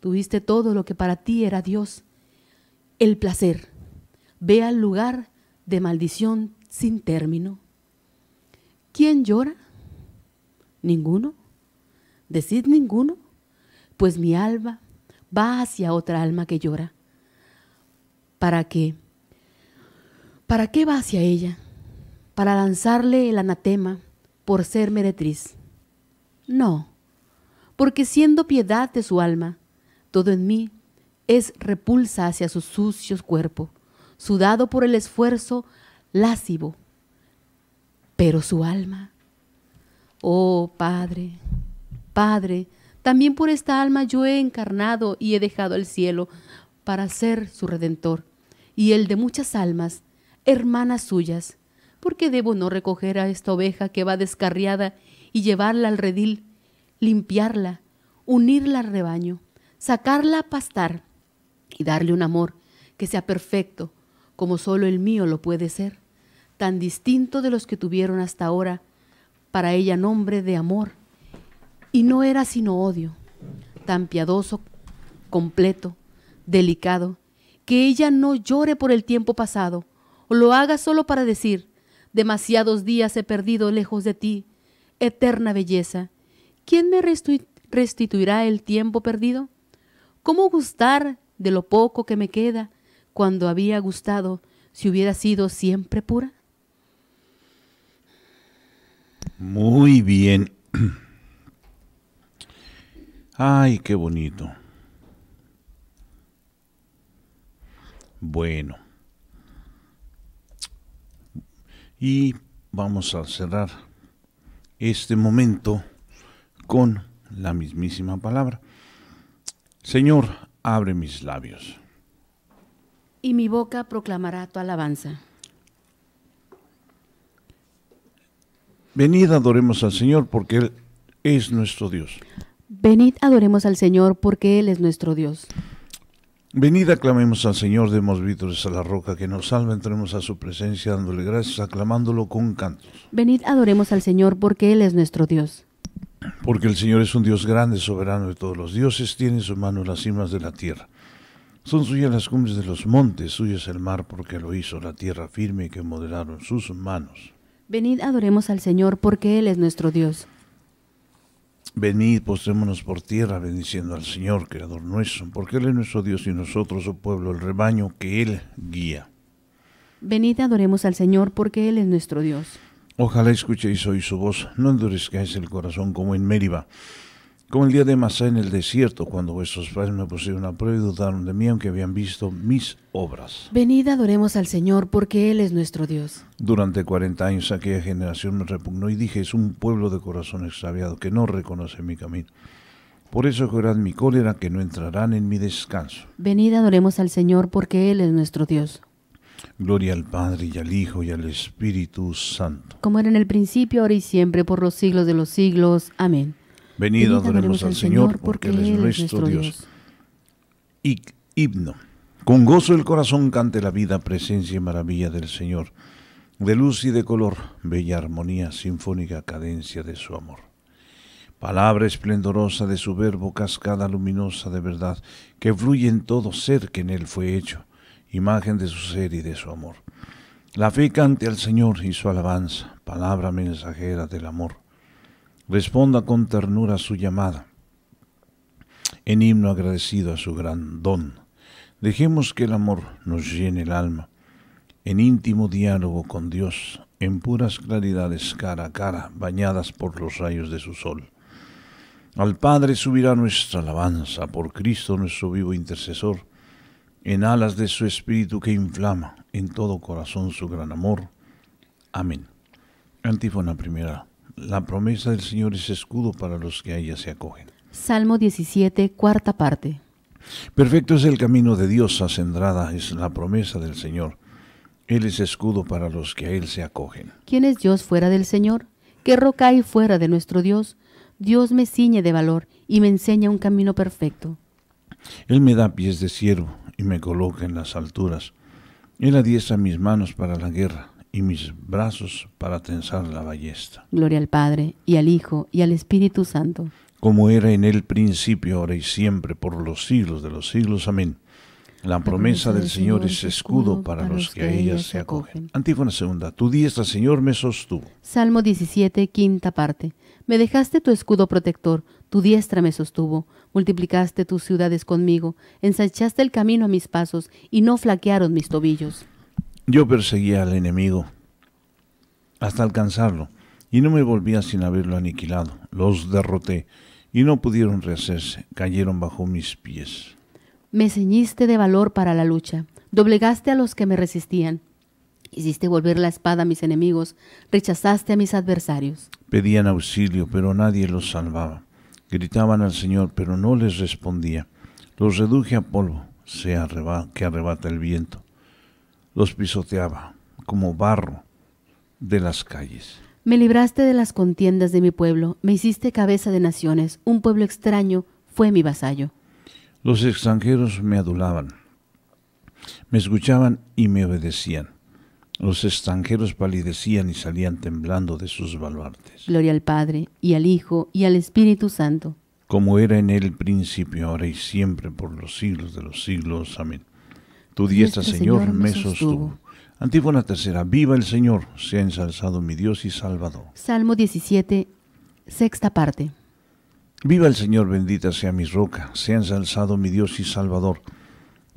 Tuviste todo lo que para ti era Dios, el placer. Ve al lugar de maldición sin término. ¿Quién llora? ¿Ninguno? ¿Decid ninguno? Pues mi alma va hacia otra alma que llora. ¿Para qué? ¿Para qué va hacia ella? Para lanzarle el anatema por ser meretriz. No, porque siendo piedad de su alma, todo en mí es repulsa hacia su sucio cuerpo, sudado por el esfuerzo lascivo. Pero su alma, oh Padre, Padre, también por esta alma yo he encarnado y he dejado el cielo para ser su redentor y el de muchas almas, hermanas suyas. ¿Por qué debo no recoger a esta oveja que va descarriada y llevarla al redil, limpiarla, unirla al rebaño? sacarla a pastar y darle un amor que sea perfecto, como solo el mío lo puede ser, tan distinto de los que tuvieron hasta ahora, para ella nombre de amor, y no era sino odio, tan piadoso, completo, delicado, que ella no llore por el tiempo pasado, o lo haga solo para decir, demasiados días he perdido lejos de ti, eterna belleza, ¿quién me restituirá el tiempo perdido? ¿Cómo gustar de lo poco que me queda cuando había gustado si hubiera sido siempre pura? Muy bien. Ay, qué bonito. Bueno. Y vamos a cerrar este momento con la mismísima palabra. Señor, abre mis labios. Y mi boca proclamará tu alabanza. Venid, adoremos al Señor, porque Él es nuestro Dios. Venid, adoremos al Señor, porque Él es nuestro Dios. Venid, aclamemos al Señor, demos vítores a la roca que nos salva, entremos a su presencia dándole gracias, aclamándolo con cantos. Venid, adoremos al Señor, porque Él es nuestro Dios. Porque el Señor es un Dios grande, soberano de todos los dioses, tiene en su mano las cimas de la tierra. Son suyas las cumbres de los montes, suyo es el mar porque lo hizo la tierra firme que modelaron sus manos. Venid, adoremos al Señor porque Él es nuestro Dios. Venid, postémonos por tierra, bendiciendo al Señor, Creador nuestro, porque Él es nuestro Dios y nosotros, su oh pueblo, el rebaño que Él guía. Venid, adoremos al Señor porque Él es nuestro Dios. Ojalá escuchéis hoy su voz, no endurezcáis el corazón como en Mérida, como el día de Masá en el desierto, cuando vuestros padres me pusieron a prueba y dudaron de mí, aunque habían visto mis obras. Venid, adoremos al Señor, porque Él es nuestro Dios. Durante cuarenta años aquella generación me repugnó y dije, es un pueblo de corazón extraviado que no reconoce mi camino. Por eso jurad mi cólera, que no entrarán en mi descanso. Venid, adoremos al Señor, porque Él es nuestro Dios. Gloria al Padre y al Hijo y al Espíritu Santo. Como era en el principio, ahora y siempre, por los siglos de los siglos. Amén. Venido adoremos al Señor, porque Él es nuestro Dios. Y himno. Con gozo el corazón cante la vida, presencia y maravilla del Señor. De luz y de color, bella armonía, sinfónica cadencia de su amor. Palabra esplendorosa de su verbo, cascada luminosa de verdad, que fluye en todo ser que en Él fue hecho imagen de su ser y de su amor. La fe cante al Señor y su alabanza, palabra mensajera del amor. Responda con ternura su llamada, en himno agradecido a su gran don. Dejemos que el amor nos llene el alma, en íntimo diálogo con Dios, en puras claridades cara a cara, bañadas por los rayos de su sol. Al Padre subirá nuestra alabanza, por Cristo nuestro vivo intercesor, en alas de su espíritu que inflama en todo corazón su gran amor. Amén. Antífona primera. La promesa del Señor es escudo para los que a ella se acogen. Salmo 17, cuarta parte. Perfecto es el camino de Dios, acendrada es la promesa del Señor. Él es escudo para los que a Él se acogen. ¿Quién es Dios fuera del Señor? ¿Qué roca hay fuera de nuestro Dios? Dios me ciñe de valor y me enseña un camino perfecto. Él me da pies de siervo y me coloca en las alturas. Él adiestra mis manos para la guerra y mis brazos para tensar la ballesta. Gloria al Padre, y al Hijo, y al Espíritu Santo. Como era en el principio, ahora y siempre, por los siglos de los siglos. Amén. La promesa del Señor es escudo para los que a ella se acogen. Antífona segunda, tu diestra, Señor, me sostuvo. Salmo 17, quinta parte. Me dejaste tu escudo protector, tu diestra me sostuvo. Multiplicaste tus ciudades conmigo, ensanchaste el camino a mis pasos y no flaquearon mis tobillos. Yo perseguía al enemigo hasta alcanzarlo y no me volvía sin haberlo aniquilado. Los derroté y no pudieron rehacerse, cayeron bajo mis pies. Me ceñiste de valor para la lucha, doblegaste a los que me resistían. Hiciste volver la espada a mis enemigos, rechazaste a mis adversarios. Pedían auxilio, pero nadie los salvaba. Gritaban al Señor, pero no les respondía. Los reduje a polvo, sea que arrebata el viento. Los pisoteaba como barro de las calles. Me libraste de las contiendas de mi pueblo, me hiciste cabeza de naciones, un pueblo extraño fue mi vasallo. Los extranjeros me adulaban, me escuchaban y me obedecían. Los extranjeros palidecían y salían temblando de sus baluartes. Gloria al Padre, y al Hijo, y al Espíritu Santo. Como era en el principio, ahora y siempre, por los siglos de los siglos. Amén. Tu diestra, Señor, me sostuvo. Antífona tercera, viva el Señor, sea ensalzado mi Dios y Salvador. Salmo 17, sexta parte. Viva el Señor, bendita sea mi roca, sea ensalzado mi Dios y Salvador,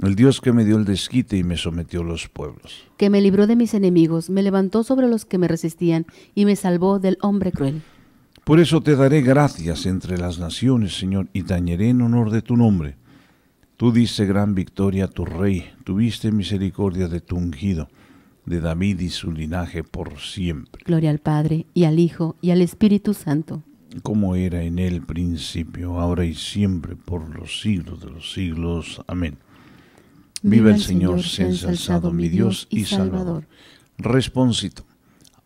el Dios que me dio el desquite y me sometió a los pueblos. Que me libró de mis enemigos, me levantó sobre los que me resistían y me salvó del hombre cruel. Por eso te daré gracias entre las naciones, Señor, y tañeré en honor de tu nombre. Tú diste gran victoria a tu rey, tuviste misericordia de tu ungido, de David y su linaje por siempre. Gloria al Padre, y al Hijo, y al Espíritu Santo como era en el principio, ahora y siempre, por los siglos de los siglos. Amén. Viva el Señor, sea ensalzado mi Dios y Salvador. Responsito,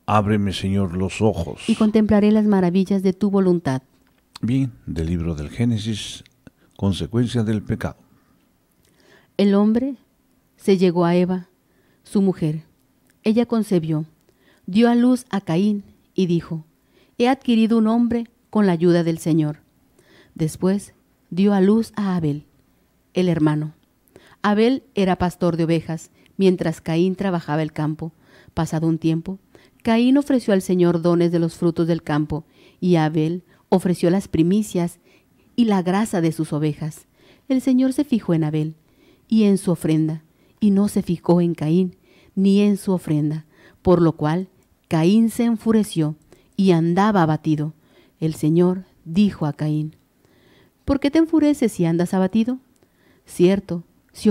ábreme Señor los ojos. Y contemplaré las maravillas de tu voluntad. Bien, del libro del Génesis, consecuencia del pecado. El hombre se llegó a Eva, su mujer. Ella concebió, dio a luz a Caín y dijo, he adquirido un hombre con la ayuda del Señor. Después dio a luz a Abel, el hermano. Abel era pastor de ovejas, mientras Caín trabajaba el campo. Pasado un tiempo, Caín ofreció al Señor dones de los frutos del campo, y Abel ofreció las primicias y la grasa de sus ovejas. El Señor se fijó en Abel y en su ofrenda, y no se fijó en Caín ni en su ofrenda, por lo cual Caín se enfureció y andaba abatido. El Señor dijo a Caín, ¿por qué te enfureces si andas abatido? Cierto, si,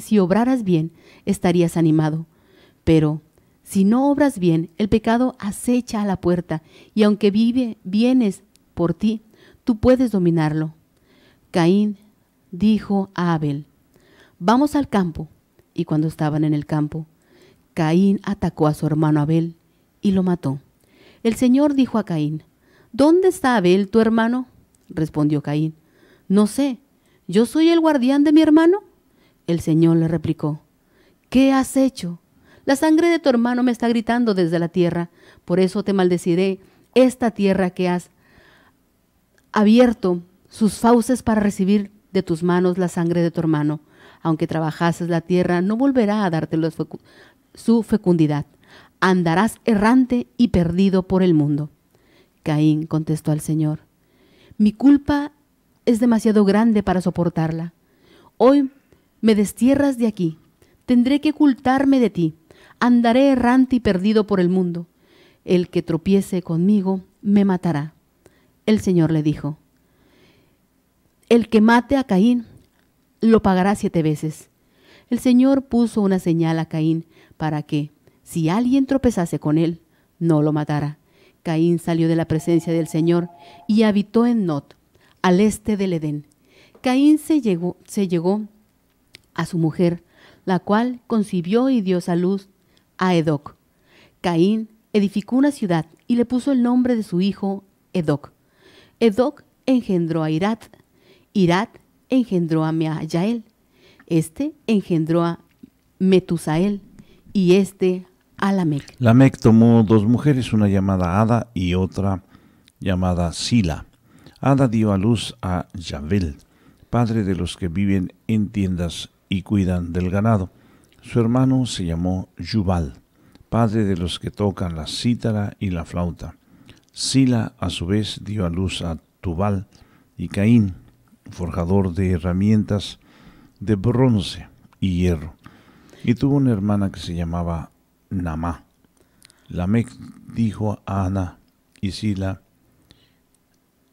si obraras bien, estarías animado. Pero si no obras bien, el pecado acecha a la puerta, y aunque vive, vienes por ti, tú puedes dominarlo. Caín dijo a Abel, vamos al campo. Y cuando estaban en el campo, Caín atacó a su hermano Abel y lo mató. El Señor dijo a Caín, ¿Dónde está Abel, tu hermano? respondió Caín. No sé, ¿yo soy el guardián de mi hermano? El Señor le replicó, ¿qué has hecho? La sangre de tu hermano me está gritando desde la tierra, por eso te maldeciré esta tierra que has abierto sus fauces para recibir de tus manos la sangre de tu hermano. Aunque trabajases la tierra, no volverá a darte su fecundidad. Andarás errante y perdido por el mundo. Caín contestó al Señor, mi culpa es demasiado grande para soportarla. Hoy me destierras de aquí, tendré que ocultarme de ti, andaré errante y perdido por el mundo. El que tropiece conmigo me matará. El Señor le dijo, el que mate a Caín lo pagará siete veces. El Señor puso una señal a Caín para que, si alguien tropezase con él, no lo matara. Caín salió de la presencia del Señor y habitó en Not, al este del Edén. Caín se llegó, se llegó a su mujer, la cual concibió y dio a luz a Edoc. Caín edificó una ciudad y le puso el nombre de su hijo Edoc. Edoc engendró a Irat, Irat engendró a Meayael, este engendró a Metusael y este Lamec. tomó dos mujeres, una llamada Ada y otra llamada Sila. Ada dio a luz a Yabel, padre de los que viven en tiendas y cuidan del ganado. Su hermano se llamó Yubal, padre de los que tocan la cítara y la flauta. Sila a su vez dio a luz a Tubal y Caín, forjador de herramientas de bronce y hierro. Y tuvo una hermana que se llamaba Namá. Lamec dijo a Ana y Sila,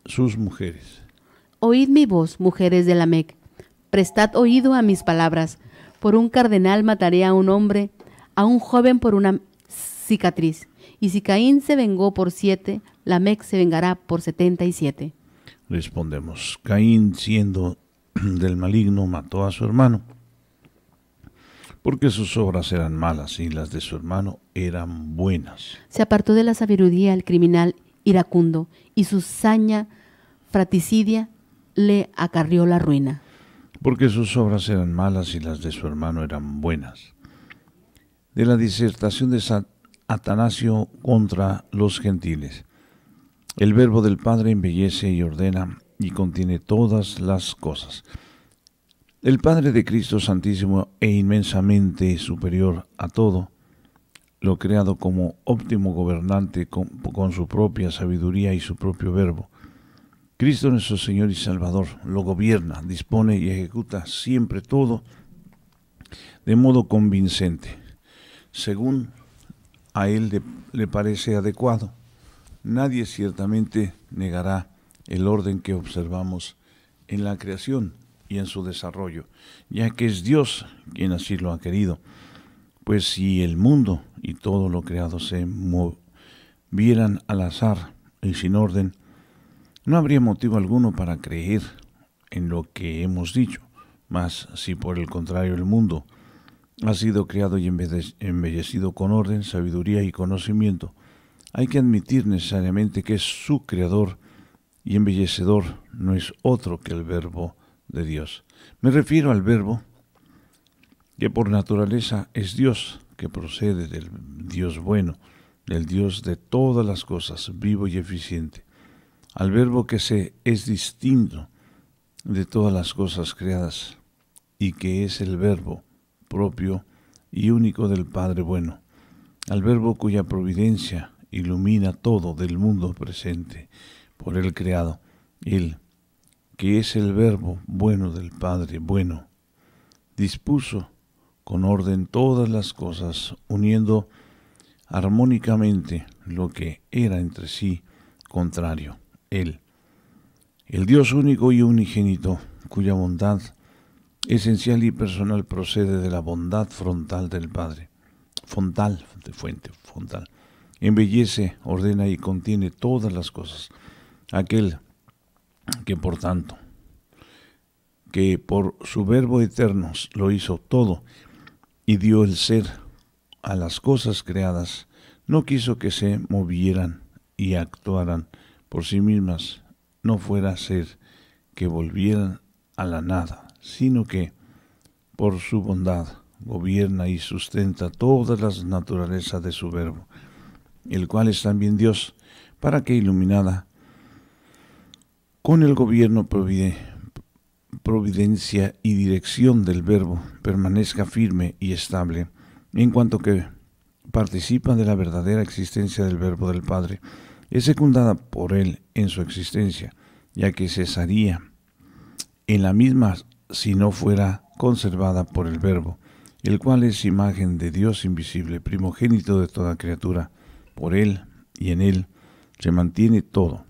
sus mujeres. Oíd mi voz, mujeres de Lamec, prestad oído a mis palabras. Por un cardenal mataré a un hombre, a un joven por una cicatriz. Y si Caín se vengó por siete, Lamec se vengará por setenta y siete. Respondemos, Caín siendo del maligno mató a su hermano porque sus obras eran malas y las de su hermano eran buenas. Se apartó de la sabiduría el criminal iracundo y su saña fraticidia le acarrió la ruina. Porque sus obras eran malas y las de su hermano eran buenas. De la disertación de San Atanasio contra los gentiles. El verbo del Padre embellece y ordena y contiene todas las cosas. El Padre de Cristo Santísimo e inmensamente superior a todo, lo creado como óptimo gobernante con, su propia sabiduría y su propio verbo. Cristo nuestro Señor y Salvador lo gobierna, dispone y ejecuta siempre todo de modo convincente, según a Él le parece adecuado. Nadie ciertamente negará el orden que observamos en la creación y en su desarrollo, ya que es Dios quien así lo ha querido. Pues si el mundo y todo lo creado se movieran al azar y sin orden, no habría motivo alguno para creer en lo que hemos dicho, mas si por el contrario el mundo ha sido creado y embellecido con orden, sabiduría y conocimiento, hay que admitir necesariamente que su creador y embellecedor no es otro que el verbo de Dios. Me refiero al verbo que por naturaleza es Dios, que procede del Dios bueno, del Dios de todas las cosas, vivo y eficiente, al verbo que se es distinto de todas las cosas creadas y que es el verbo propio y único del Padre bueno, al verbo cuya providencia ilumina todo del mundo presente por el creado, él que es el verbo bueno del Padre bueno, dispuso con orden todas las cosas, uniendo armónicamente lo que era entre sí contrario, Él, el Dios único y unigénito, cuya bondad esencial y personal procede de la bondad frontal del Padre, frontal, de fuente, frontal, embellece, ordena y contiene todas las cosas, aquel que por tanto, que por su verbo eterno lo hizo todo y dio el ser a las cosas creadas, no quiso que se movieran y actuaran por sí mismas, no fuera ser que volvieran a la nada, sino que por su bondad gobierna y sustenta todas las naturalezas de su verbo, el cual es también Dios, para que iluminada con el gobierno providencia y dirección del verbo permanezca firme y estable en cuanto que participa de la verdadera existencia del verbo del Padre, es secundada por él en su existencia, ya que cesaría en la misma si no fuera conservada por el verbo, el cual es imagen de Dios invisible, primogénito de toda criatura, por él y en él se mantiene todo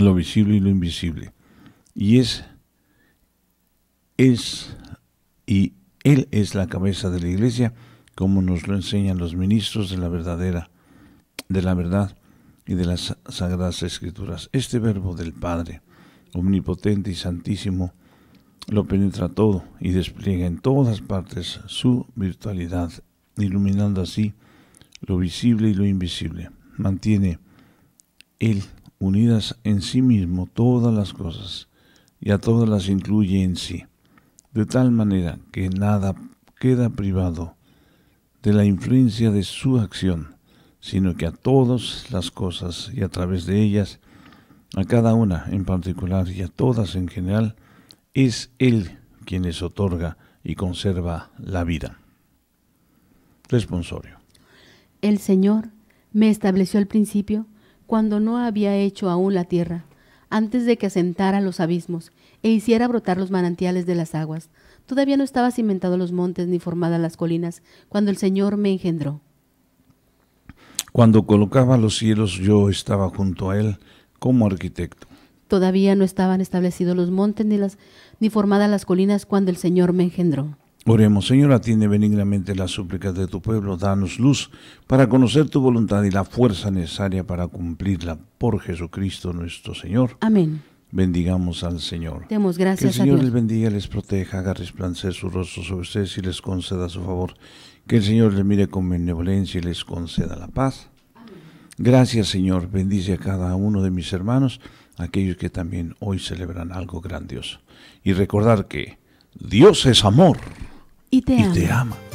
lo visible y lo invisible. Y es, es, y Él es la cabeza de la iglesia, como nos lo enseñan los ministros de la verdadera, de la verdad y de las sagradas escrituras. Este verbo del Padre, omnipotente y santísimo, lo penetra todo y despliega en todas partes su virtualidad, iluminando así lo visible y lo invisible. Mantiene Él unidas en sí mismo todas las cosas, y a todas las incluye en sí, de tal manera que nada queda privado de la influencia de su acción, sino que a todas las cosas y a través de ellas, a cada una en particular y a todas en general, es Él quien les otorga y conserva la vida. Responsorio. El Señor me estableció al principio cuando no había hecho aún la tierra, antes de que asentara los abismos e hiciera brotar los manantiales de las aguas. Todavía no estaba cimentado los montes ni formadas las colinas, cuando el Señor me engendró. Cuando colocaba los cielos yo estaba junto a él como arquitecto. Todavía no estaban establecidos los montes ni, las, ni formadas las colinas cuando el Señor me engendró. Oremos, Señor, atiende benignamente las súplicas de tu pueblo, danos luz para conocer tu voluntad y la fuerza necesaria para cumplirla por Jesucristo nuestro Señor. Amén. Bendigamos al Señor. Demos gracias que el Señor les bendiga, les proteja, haga resplandecer su rostro sobre ustedes y les conceda su favor. Que el Señor les mire con benevolencia y les conceda la paz. Amén. Gracias, Señor. Bendice a cada uno de mis hermanos, aquellos que también hoy celebran algo grandioso. Y recordar que Dios es amor y te Te ama.